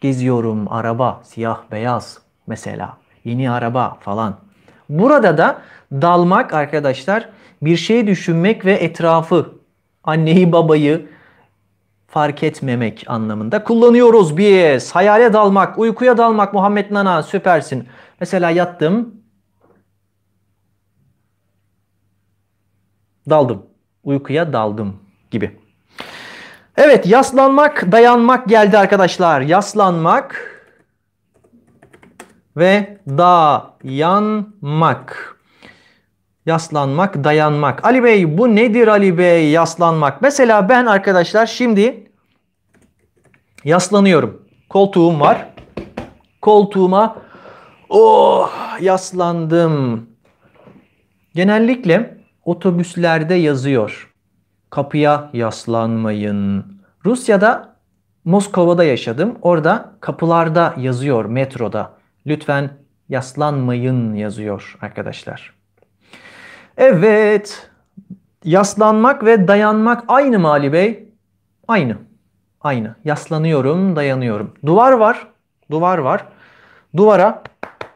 geziyorum araba, siyah, beyaz mesela yeni araba falan. Burada da dalmak arkadaşlar bir şey düşünmek ve etrafı, anneyi babayı fark etmemek anlamında kullanıyoruz biz. Hayale dalmak, uykuya dalmak Muhammed Nana süpersin. Mesela yattım. Daldım. Uykuya daldım gibi. Evet yaslanmak, dayanmak geldi arkadaşlar. Yaslanmak, ve dayanmak. Yaslanmak, dayanmak. Ali Bey bu nedir Ali Bey yaslanmak? Mesela ben arkadaşlar şimdi yaslanıyorum. Koltuğum var. Koltuğuma oh yaslandım. Genellikle otobüslerde yazıyor. Kapıya yaslanmayın. Rusya'da Moskova'da yaşadım. Orada kapılarda yazıyor metroda. Lütfen yaslanmayın yazıyor arkadaşlar. Evet. Yaslanmak ve dayanmak aynı mı Ali Bey? Aynı. Aynı. Yaslanıyorum, dayanıyorum. Duvar var. Duvar var. Duvara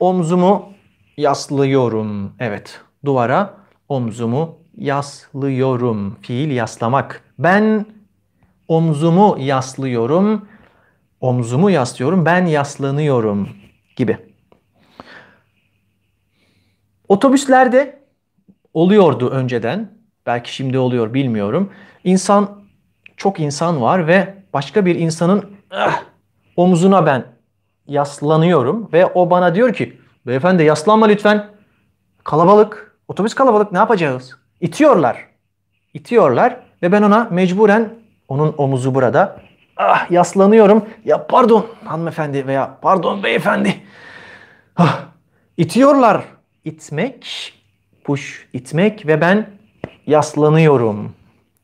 omzumu yaslıyorum. Evet. Duvara omzumu yaslıyorum. Fiil yaslamak. Ben omzumu yaslıyorum. Omzumu yaslıyorum. Ben yaslanıyorum gibi. Otobüslerde oluyordu önceden. Belki şimdi oluyor bilmiyorum. İnsan çok insan var ve başka bir insanın ah, omuzuna ben yaslanıyorum ve o bana diyor ki beyefendi yaslanma lütfen. Kalabalık. Otobüs kalabalık ne yapacağız? İtiyorlar. İtiyorlar ve ben ona mecburen onun omuzu burada Ah yaslanıyorum. Ya pardon hanımefendi veya pardon beyefendi. Ah, itiyorlar. İtmek, push itmek ve ben yaslanıyorum.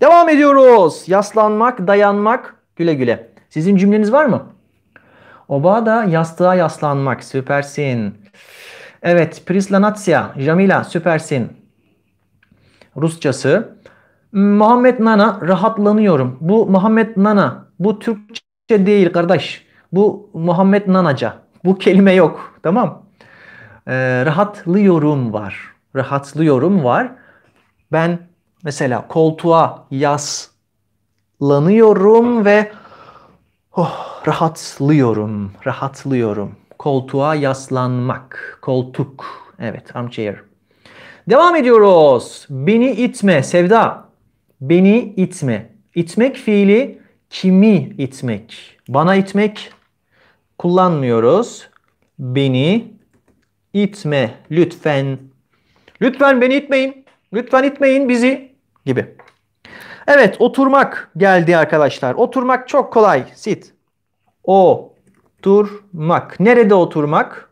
Devam ediyoruz. Yaslanmak, dayanmak, güle güle. Sizin cümleniz var mı? Oba da yastığa yaslanmak. Süpersin. Evet, Prislanatsia, Jamila, süpersin. Rusçası. Muhammed Nana, rahatlanıyorum. Bu Muhammed Nana bu Türkçe değil kardeş. Bu Muhammed Nanaca. Bu kelime yok. Tamam. Ee, rahatlıyorum var. Rahatlıyorum var. Ben mesela koltuğa yaslanıyorum ve oh, rahatlıyorum. Rahatlıyorum. Koltuğa yaslanmak. Koltuk. Evet. Armchair. Devam ediyoruz. Beni itme Sevda. Beni itme. İtmek fiili Kimi itmek? Bana itmek kullanmıyoruz. Beni itme lütfen. Lütfen beni itmeyin. Lütfen itmeyin bizi gibi. Evet oturmak geldi arkadaşlar. Oturmak çok kolay. Sit. O. Turmak. Nerede oturmak?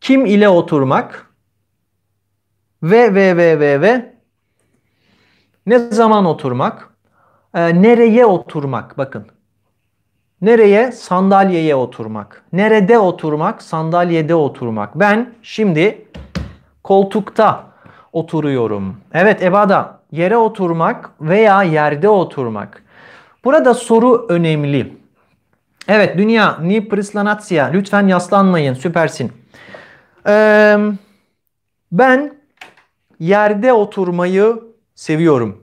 Kim ile oturmak? Ve ve ve ve ve ne zaman oturmak? E, nereye oturmak? Bakın. Nereye? Sandalyeye oturmak. Nerede oturmak? Sandalyede oturmak. Ben şimdi koltukta oturuyorum. Evet Eba'da yere oturmak veya yerde oturmak. Burada soru önemli. Evet dünya ni prislanatsiya lütfen yaslanmayın süpersin. Ee, ben yerde oturmayı seviyorum.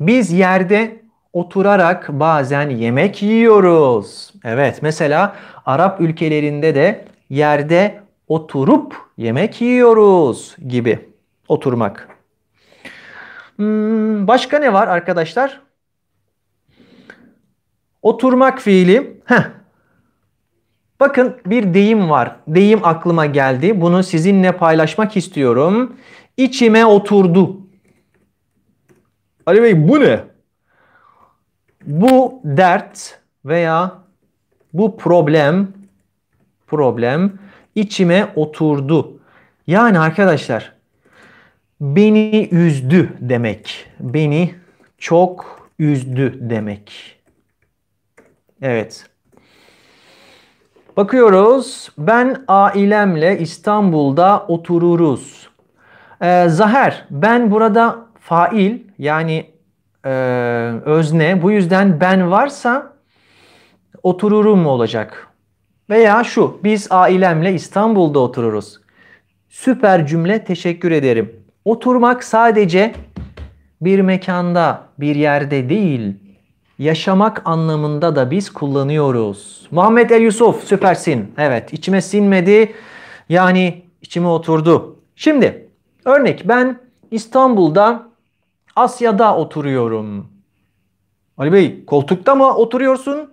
Biz yerde oturarak bazen yemek yiyoruz. Evet mesela Arap ülkelerinde de yerde oturup yemek yiyoruz gibi oturmak. Hmm, başka ne var arkadaşlar? Oturmak fiili. Heh. Bakın bir deyim var. Deyim aklıma geldi. Bunu sizinle paylaşmak istiyorum. İçime oturdu. Ali Bey bu ne? Bu dert veya bu problem problem içime oturdu. Yani arkadaşlar beni üzdü demek. Beni çok üzdü demek. Evet. Bakıyoruz. Ben ailemle İstanbul'da otururuz. Ee, Zaher ben burada fail yani e, özne bu yüzden ben varsa otururum mu olacak. Veya şu biz ailemle İstanbul'da otururuz. Süper cümle teşekkür ederim. Oturmak sadece bir mekanda, bir yerde değil, yaşamak anlamında da biz kullanıyoruz. Muhammed El Yusuf süpersin. Evet içime sinmedi yani içime oturdu. Şimdi örnek ben İstanbul'da Asya'da oturuyorum. Ali Bey koltukta mı oturuyorsun?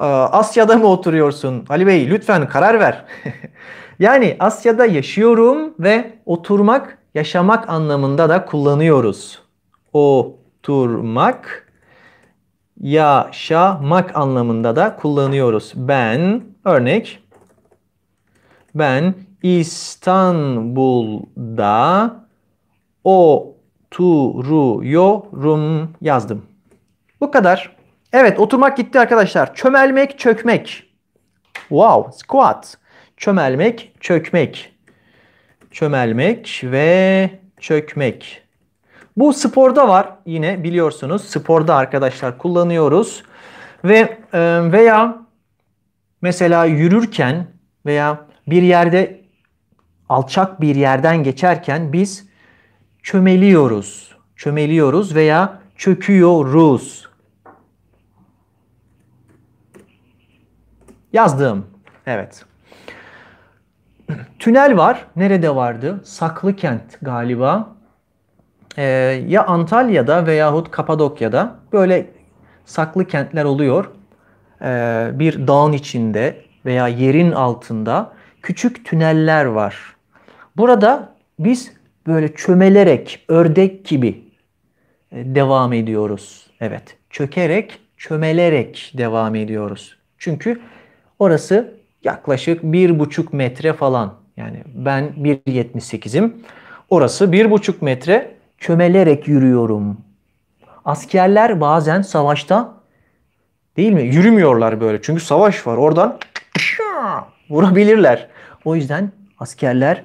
Ee, Asya'da mı oturuyorsun? Ali Bey lütfen karar ver. yani Asya'da yaşıyorum ve oturmak yaşamak anlamında da kullanıyoruz. Oturmak yaşamak anlamında da kullanıyoruz. Ben örnek ben İstanbul'da o oturuyorum yazdım. Bu kadar. Evet oturmak gitti arkadaşlar. Çömelmek, çökmek. Wow, squat. Çömelmek, çökmek. Çömelmek ve çökmek. Bu sporda var yine biliyorsunuz. Sporda arkadaşlar kullanıyoruz. Ve e, veya mesela yürürken veya bir yerde alçak bir yerden geçerken biz çömeliyoruz. Çömeliyoruz veya çöküyoruz. Yazdım. Evet. Tünel var. Nerede vardı? Saklı kent galiba. Ee, ya Antalya'da veyahut Kapadokya'da böyle saklı kentler oluyor. Ee, bir dağın içinde veya yerin altında küçük tüneller var. Burada biz böyle çömelerek ördek gibi e, devam ediyoruz. Evet çökerek çömelerek devam ediyoruz. Çünkü orası yaklaşık bir buçuk metre falan. Yani ben 1.78'im. Orası bir buçuk metre çömelerek yürüyorum. Askerler bazen savaşta değil mi? Yürümüyorlar böyle. Çünkü savaş var. Oradan vurabilirler. O yüzden askerler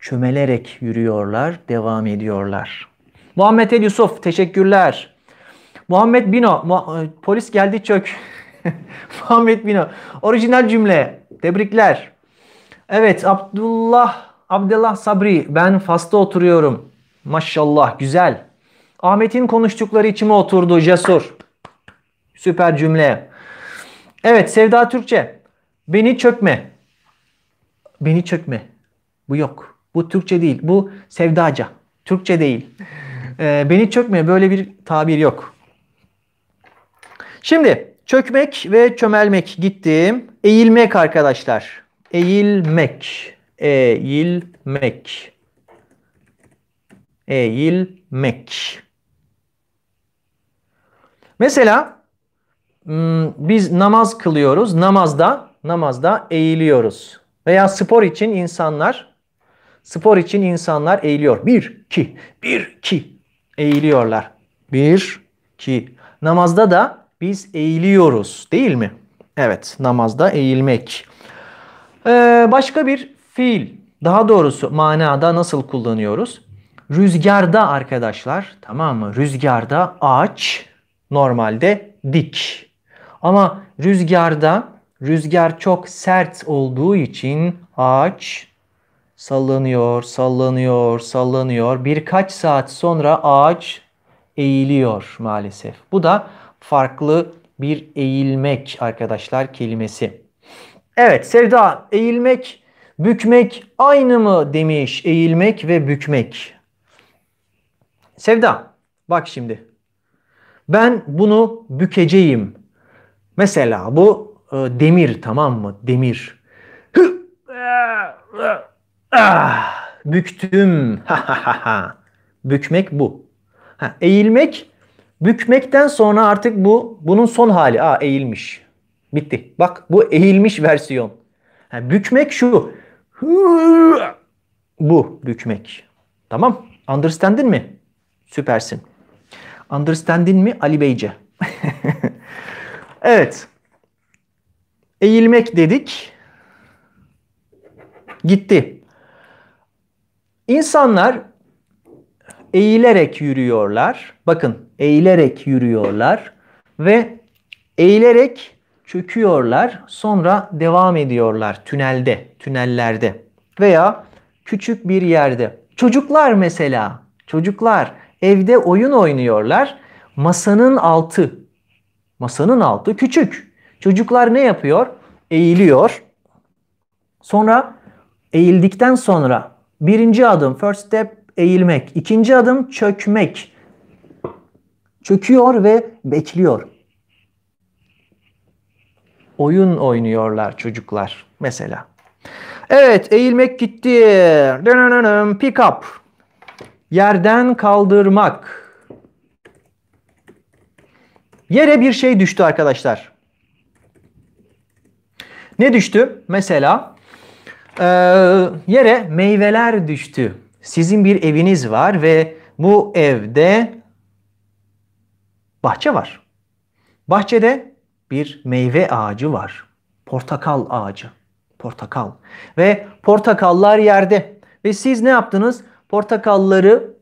çömelerek yürüyorlar, devam ediyorlar. Muhammed El Yusuf teşekkürler. Muhammed Bino, mu- e, polis geldi çök. Muhammed Bino, orijinal cümle. Tebrikler. Evet, Abdullah Abdullah Sabri, ben Fas'ta oturuyorum. Maşallah, güzel. Ahmet'in konuştukları içime oturdu, cesur. Süper cümle. Evet, Sevda Türkçe. Beni çökme. Beni çökme. Bu yok. Bu Türkçe değil. Bu sevdaca. Türkçe değil. Ee, beni çökme böyle bir tabir yok. Şimdi çökmek ve çömelmek gittim. Eğilmek arkadaşlar. Eğilmek. Eğilmek. Eğilmek. Mesela hmm, biz namaz kılıyoruz. Namazda namazda eğiliyoruz. Veya spor için insanlar Spor için insanlar eğiliyor. Bir, iki, bir, iki eğiliyorlar. Bir, iki. Namazda da biz eğiliyoruz değil mi? Evet namazda eğilmek. Ee, başka bir fiil. Daha doğrusu manada nasıl kullanıyoruz? Rüzgarda arkadaşlar tamam mı? Rüzgarda ağaç normalde dik. Ama rüzgarda rüzgar çok sert olduğu için ağaç sallanıyor, sallanıyor, sallanıyor. Birkaç saat sonra ağaç eğiliyor maalesef. Bu da farklı bir eğilmek arkadaşlar kelimesi. Evet Sevda eğilmek, bükmek aynı mı demiş eğilmek ve bükmek. Sevda bak şimdi ben bunu bükeceğim. Mesela bu e, demir tamam mı? Demir. Ah, büktüm. Bükmek bu. Ha, eğilmek, bükmekten sonra artık bu bunun son hali. Aa eğilmiş. Bitti. Bak bu eğilmiş versiyon. Ha, bükmek şu. Bu bükmek. Tamam. Understandin mi? Süpersin. Understandin mi Ali Beyce? evet. Eğilmek dedik. Gitti. İnsanlar eğilerek yürüyorlar. Bakın eğilerek yürüyorlar ve eğilerek çöküyorlar. Sonra devam ediyorlar tünelde, tünellerde veya küçük bir yerde. Çocuklar mesela, çocuklar evde oyun oynuyorlar. Masanın altı, masanın altı küçük. Çocuklar ne yapıyor? Eğiliyor. Sonra eğildikten sonra Birinci adım first step eğilmek. İkinci adım çökmek. Çöküyor ve bekliyor. Oyun oynuyorlar çocuklar mesela. Evet eğilmek gitti. Pick up. Yerden kaldırmak. Yere bir şey düştü arkadaşlar. Ne düştü? Mesela ee, yere meyveler düştü. Sizin bir eviniz var ve bu evde bahçe var. Bahçede bir meyve ağacı var. Portakal ağacı. Portakal. Ve portakallar yerde. Ve siz ne yaptınız? Portakalları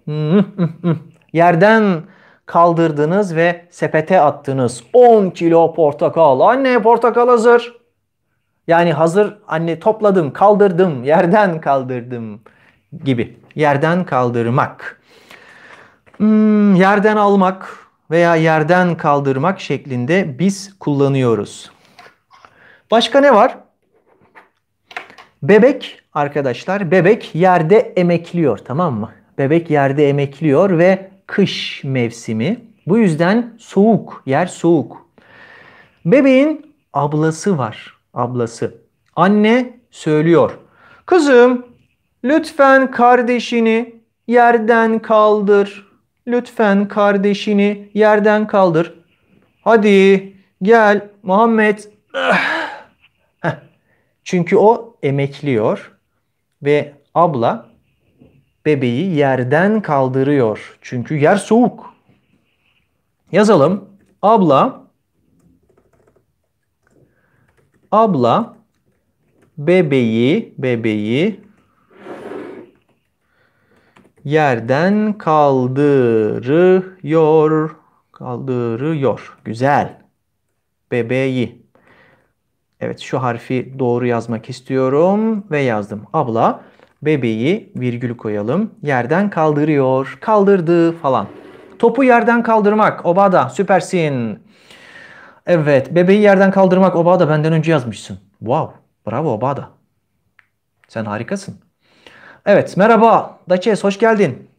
yerden kaldırdınız ve sepete attınız. 10 kilo portakal. Anne portakal hazır. Yani hazır anne topladım, kaldırdım, yerden kaldırdım gibi. Yerden kaldırmak. Hmm, yerden almak veya yerden kaldırmak şeklinde biz kullanıyoruz. Başka ne var? Bebek arkadaşlar bebek yerde emekliyor tamam mı? Bebek yerde emekliyor ve kış mevsimi. Bu yüzden soğuk, yer soğuk. Bebeğin ablası var ablası. Anne söylüyor. Kızım lütfen kardeşini yerden kaldır. Lütfen kardeşini yerden kaldır. Hadi gel Muhammed. Çünkü o emekliyor ve abla bebeği yerden kaldırıyor. Çünkü yer soğuk. Yazalım. Abla Abla bebeği bebeği yerden kaldırıyor. Kaldırıyor. Güzel. Bebeği. Evet şu harfi doğru yazmak istiyorum ve yazdım. Abla bebeği virgül koyalım. Yerden kaldırıyor. Kaldırdı falan. Topu yerden kaldırmak. Obada süpersin. Evet, bebeği yerden kaldırmak Obada benden önce yazmışsın. Wow, bravo Obada. Sen harikasın. Evet, merhaba. Daçes, hoş geldin.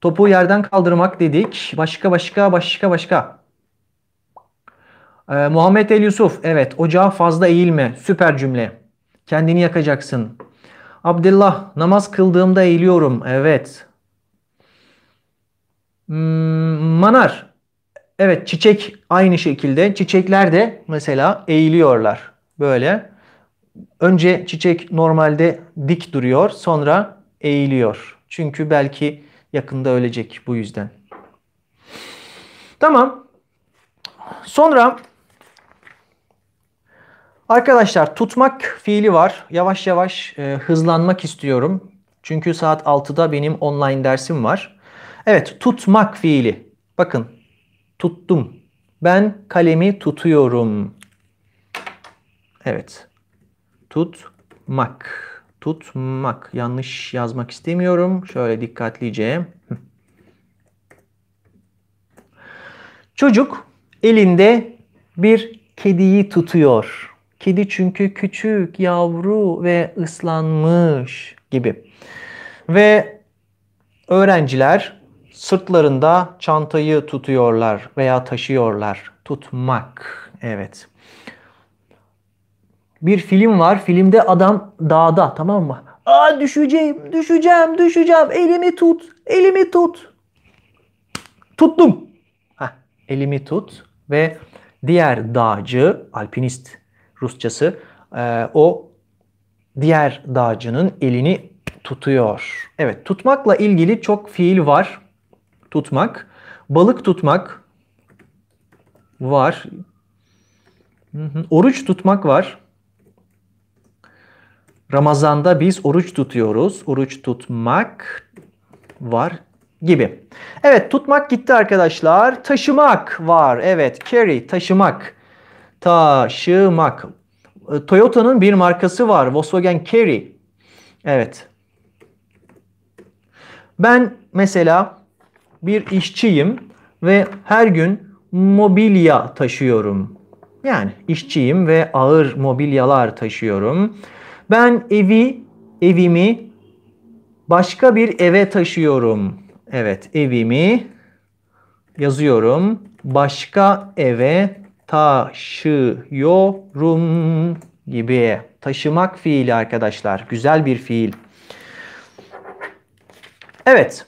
Topu yerden kaldırmak dedik. Başka, başka, başka, başka. Ee, Muhammed El Yusuf, evet. Ocağa fazla eğilme. Süper cümle. Kendini yakacaksın. Abdullah, namaz kıldığımda eğiliyorum. Evet. Hmm, Manar, evet çiçek aynı şekilde çiçekler de mesela eğiliyorlar böyle. Önce çiçek normalde dik duruyor sonra eğiliyor. Çünkü belki yakında ölecek bu yüzden. Tamam. Sonra arkadaşlar tutmak fiili var. Yavaş yavaş e, hızlanmak istiyorum. Çünkü saat 6'da benim online dersim var. Evet tutmak fiili. Bakın tuttum. Ben kalemi tutuyorum. Evet. Tutmak. Tutmak. Yanlış yazmak istemiyorum. Şöyle dikkatlice. Çocuk elinde bir kediyi tutuyor. Kedi çünkü küçük, yavru ve ıslanmış gibi. Ve öğrenciler Sırtlarında çantayı tutuyorlar veya taşıyorlar. Tutmak. Evet. Bir film var. Filmde adam dağda tamam mı? Aa düşeceğim, düşeceğim, düşeceğim. Elimi tut, elimi tut. Tuttum. Heh, elimi tut ve diğer dağcı, alpinist Rusçası, e, o diğer dağcının elini tutuyor. Evet, tutmakla ilgili çok fiil var tutmak. Balık tutmak var. Oruç tutmak var. Ramazanda biz oruç tutuyoruz. Oruç tutmak var gibi. Evet tutmak gitti arkadaşlar. Taşımak var. Evet carry taşımak. Taşımak. E, Toyota'nın bir markası var. Volkswagen Carry. Evet. Ben mesela bir işçiyim ve her gün mobilya taşıyorum. Yani işçiyim ve ağır mobilyalar taşıyorum. Ben evi, evimi başka bir eve taşıyorum. Evet, evimi yazıyorum. Başka eve taşıyorum gibi. Taşımak fiili arkadaşlar. Güzel bir fiil. Evet.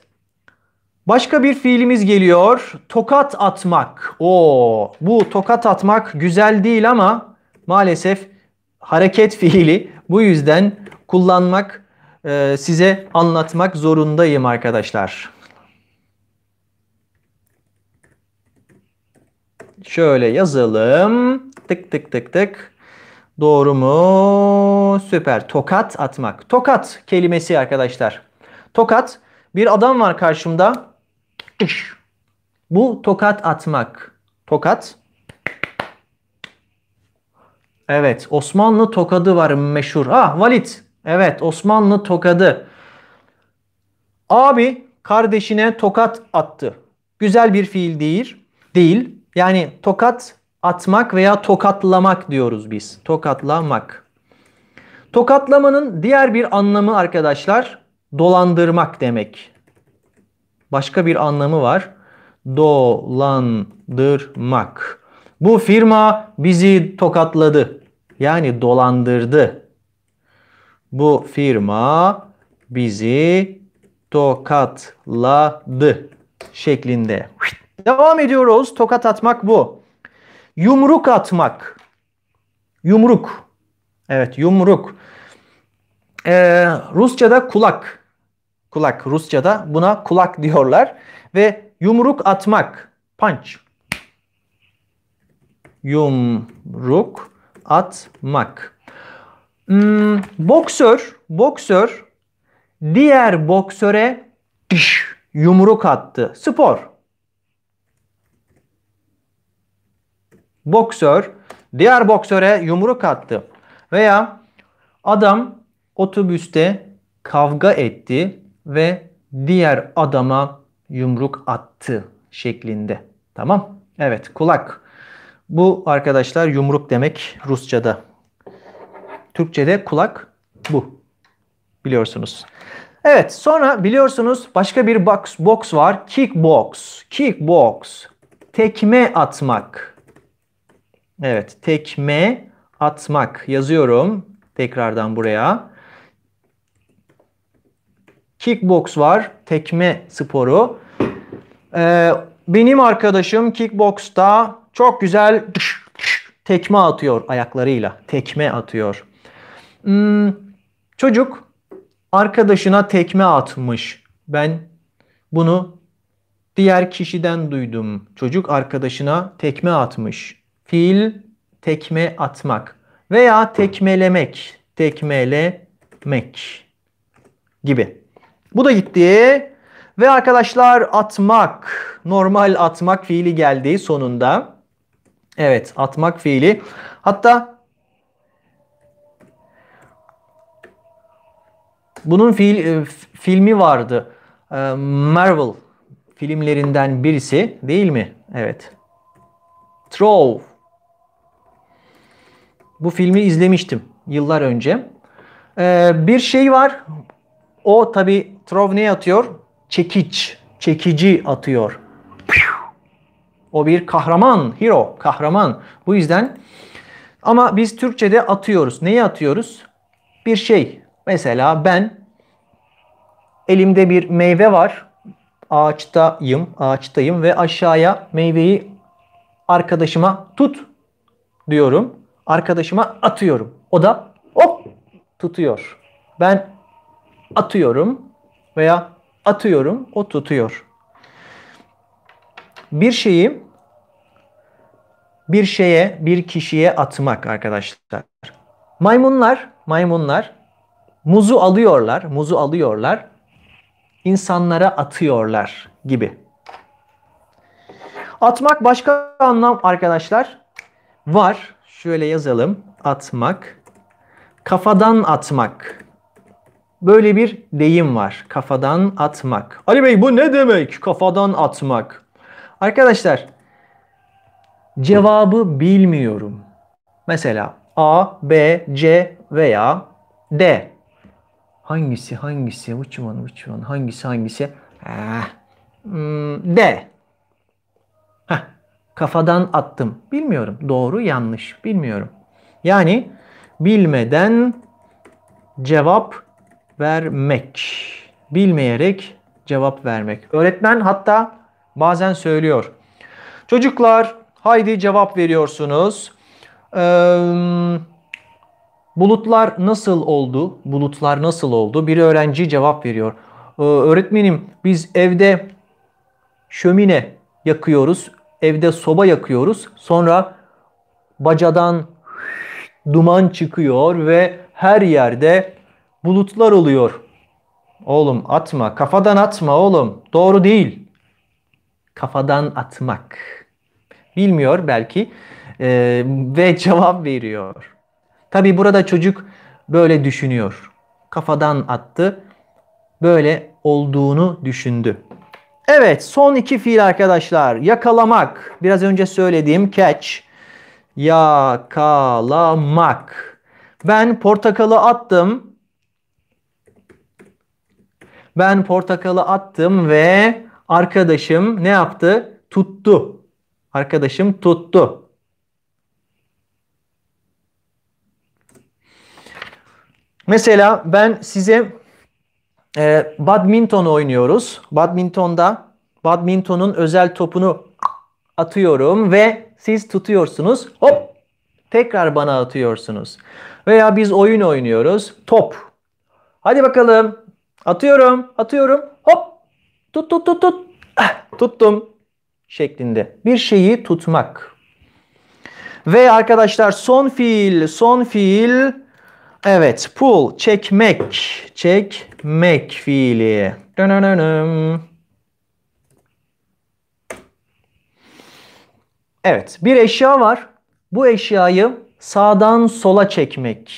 Başka bir fiilimiz geliyor. Tokat atmak. Oo, bu tokat atmak güzel değil ama maalesef hareket fiili. Bu yüzden kullanmak e, size anlatmak zorundayım arkadaşlar. Şöyle yazalım. Tık tık tık tık. Doğru mu? Süper. Tokat atmak. Tokat kelimesi arkadaşlar. Tokat bir adam var karşımda. Bu tokat atmak. Tokat. Evet Osmanlı tokadı var meşhur. Ah Valit. Evet Osmanlı tokadı. Abi kardeşine tokat attı. Güzel bir fiil değil. Değil. Yani tokat atmak veya tokatlamak diyoruz biz. Tokatlamak. Tokatlamanın diğer bir anlamı arkadaşlar dolandırmak demek başka bir anlamı var. Dolandırmak. Bu firma bizi tokatladı. Yani dolandırdı. Bu firma bizi tokatladı şeklinde. Devam ediyoruz. Tokat atmak bu. Yumruk atmak. Yumruk. Evet yumruk. Ee, Rusça'da kulak. Kulak Rusça'da buna kulak diyorlar ve yumruk atmak punch. Yumruk atmak. Hmm, boksör, boksör diğer boksöre diş, yumruk attı. Spor. Boksör diğer boksöre yumruk attı. Veya adam otobüste kavga etti ve diğer adama yumruk attı şeklinde. Tamam? Evet kulak. Bu arkadaşlar yumruk demek Rusça'da. Türkçe'de kulak bu. Biliyorsunuz. Evet sonra biliyorsunuz başka bir box, box var. Kickbox. Kickbox. Tekme atmak. Evet tekme atmak yazıyorum. Tekrardan buraya. Kickbox var. Tekme sporu. Ee, benim arkadaşım kickboxta çok güzel tekme atıyor ayaklarıyla. Tekme atıyor. Hmm, çocuk arkadaşına tekme atmış. Ben bunu diğer kişiden duydum. Çocuk arkadaşına tekme atmış. Fiil tekme atmak veya tekmelemek, tekmelemek gibi. Bu da gitti. Ve arkadaşlar atmak. Normal atmak fiili geldi sonunda. Evet atmak fiili. Hatta bunun fiil, e, filmi vardı. E, Marvel filmlerinden birisi değil mi? Evet. Throw. Bu filmi izlemiştim yıllar önce. E, bir şey var. O tabi Trov ne atıyor? Çekiç, çekici atıyor. O bir kahraman, hero, kahraman. Bu yüzden ama biz Türkçe'de atıyoruz. Neyi atıyoruz? Bir şey. Mesela ben elimde bir meyve var. Ağaçtayım, ağaçtayım ve aşağıya meyveyi arkadaşıma tut diyorum. Arkadaşıma atıyorum. O da hop tutuyor. Ben atıyorum veya atıyorum o tutuyor. Bir şeyi bir şeye, bir kişiye atmak arkadaşlar. Maymunlar, maymunlar muzu alıyorlar, muzu alıyorlar. insanlara atıyorlar gibi. Atmak başka anlam arkadaşlar var. Şöyle yazalım. Atmak. Kafadan atmak böyle bir deyim var. Kafadan atmak. Ali Bey bu ne demek? Kafadan atmak. Arkadaşlar cevabı bilmiyorum. Mesela A, B, C veya D. Hangisi hangisi? Which one, which one? Hangisi hangisi? Eh. Hmm, D. Heh. Kafadan attım. Bilmiyorum. Doğru yanlış. Bilmiyorum. Yani bilmeden cevap vermek. Bilmeyerek cevap vermek. Öğretmen hatta bazen söylüyor. Çocuklar haydi cevap veriyorsunuz. Ee, bulutlar nasıl oldu? Bulutlar nasıl oldu? Bir öğrenci cevap veriyor. Ee, öğretmenim biz evde şömine yakıyoruz. Evde soba yakıyoruz. Sonra bacadan duman çıkıyor ve her yerde bulutlar oluyor. Oğlum atma. Kafadan atma oğlum. Doğru değil. Kafadan atmak. Bilmiyor belki. Ee, ve cevap veriyor. Tabi burada çocuk böyle düşünüyor. Kafadan attı. Böyle olduğunu düşündü. Evet son iki fiil arkadaşlar. Yakalamak. Biraz önce söylediğim catch. Yakalamak. Ben portakalı attım. Ben portakalı attım ve arkadaşım ne yaptı? Tuttu. Arkadaşım tuttu. Mesela ben size e, badminton oynuyoruz. Badmintonda badmintonun özel topunu atıyorum ve siz tutuyorsunuz. Hop! Tekrar bana atıyorsunuz. Veya biz oyun oynuyoruz. Top. Hadi bakalım. Atıyorum, atıyorum. Hop! Tut tut tut tut. Ah, tuttum şeklinde. Bir şeyi tutmak. Ve arkadaşlar son fiil, son fiil evet pull çekmek, çekmek fiili. Dönönönüm. Evet, bir eşya var. Bu eşyayı sağdan sola çekmek.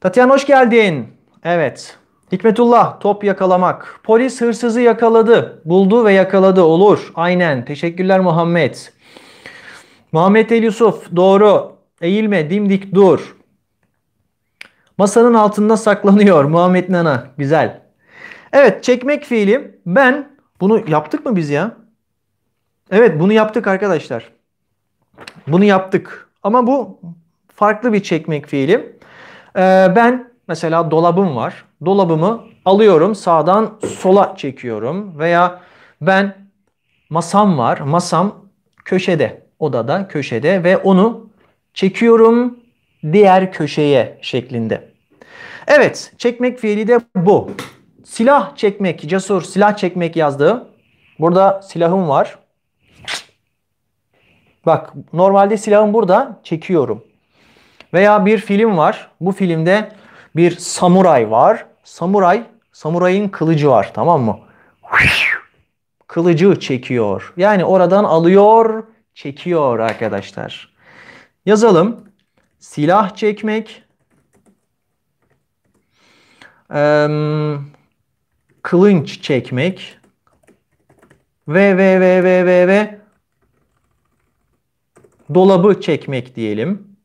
Tatyan hoş geldin. Evet. Hikmetullah top yakalamak. Polis hırsızı yakaladı. Buldu ve yakaladı. Olur. Aynen. Teşekkürler Muhammed. Muhammed El Yusuf. Doğru. Eğilme. Dimdik dur. Masanın altında saklanıyor. Muhammed Nana. Güzel. Evet. Çekmek fiili. Ben bunu yaptık mı biz ya? Evet. Bunu yaptık arkadaşlar. Bunu yaptık. Ama bu farklı bir çekmek fiili. Ee, ben mesela dolabım var dolabımı alıyorum sağdan sola çekiyorum veya ben masam var masam köşede odada köşede ve onu çekiyorum diğer köşeye şeklinde. Evet çekmek fiili de bu. Silah çekmek cesur silah çekmek yazdığı. Burada silahım var. Bak normalde silahım burada çekiyorum. Veya bir film var. Bu filmde bir samuray var samuray, samurayın kılıcı var tamam mı? Kılıcı çekiyor. Yani oradan alıyor, çekiyor arkadaşlar. Yazalım. Silah çekmek. kılınç çekmek. Ve ve ve ve ve ve dolabı çekmek diyelim.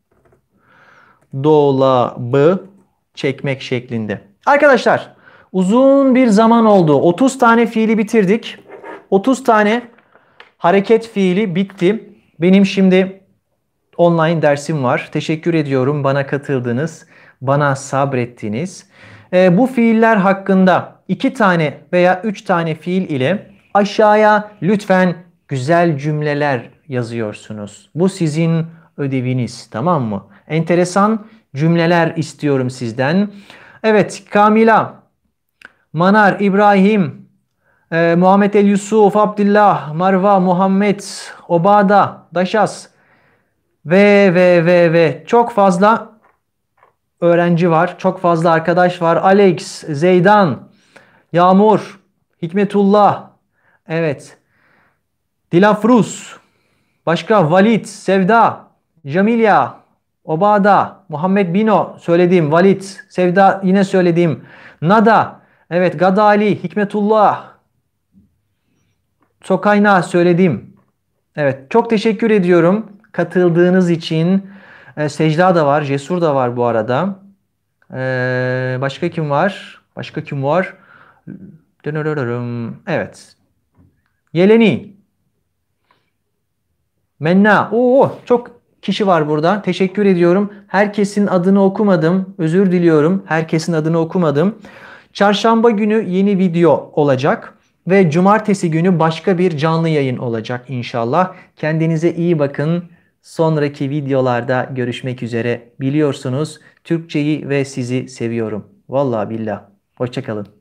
Dolabı çekmek şeklinde. Arkadaşlar uzun bir zaman oldu. 30 tane fiili bitirdik. 30 tane hareket fiili bitti. Benim şimdi online dersim var. Teşekkür ediyorum bana katıldınız, bana sabrettiniz. E, bu fiiller hakkında iki tane veya üç tane fiil ile aşağıya lütfen güzel cümleler yazıyorsunuz. Bu sizin ödeviniz tamam mı? Enteresan cümleler istiyorum sizden. Evet Kamila, Manar, İbrahim, e, Muhammed El Yusuf, Abdullah, Marva, Muhammed, Obada, Daşas ve ve ve ve çok fazla öğrenci var. Çok fazla arkadaş var. Alex, Zeydan, Yağmur, Hikmetullah. Evet. Dilafruz. Başka Valit, Sevda, Jamilia. Obada, Muhammed Bino söylediğim, Valit, Sevda yine söylediğim, Nada, evet Gadali, Hikmetullah, Sokayna söylediğim. Evet çok teşekkür ediyorum katıldığınız için. E, Secda da var, Cesur da var bu arada. E, başka kim var? Başka kim var? Evet. Yeleni. Menna. Oo, çok kişi var burada. Teşekkür ediyorum. Herkesin adını okumadım. Özür diliyorum. Herkesin adını okumadım. Çarşamba günü yeni video olacak ve cumartesi günü başka bir canlı yayın olacak inşallah. Kendinize iyi bakın. Sonraki videolarda görüşmek üzere. Biliyorsunuz Türkçeyi ve sizi seviyorum. Vallahi billah. Hoşçakalın.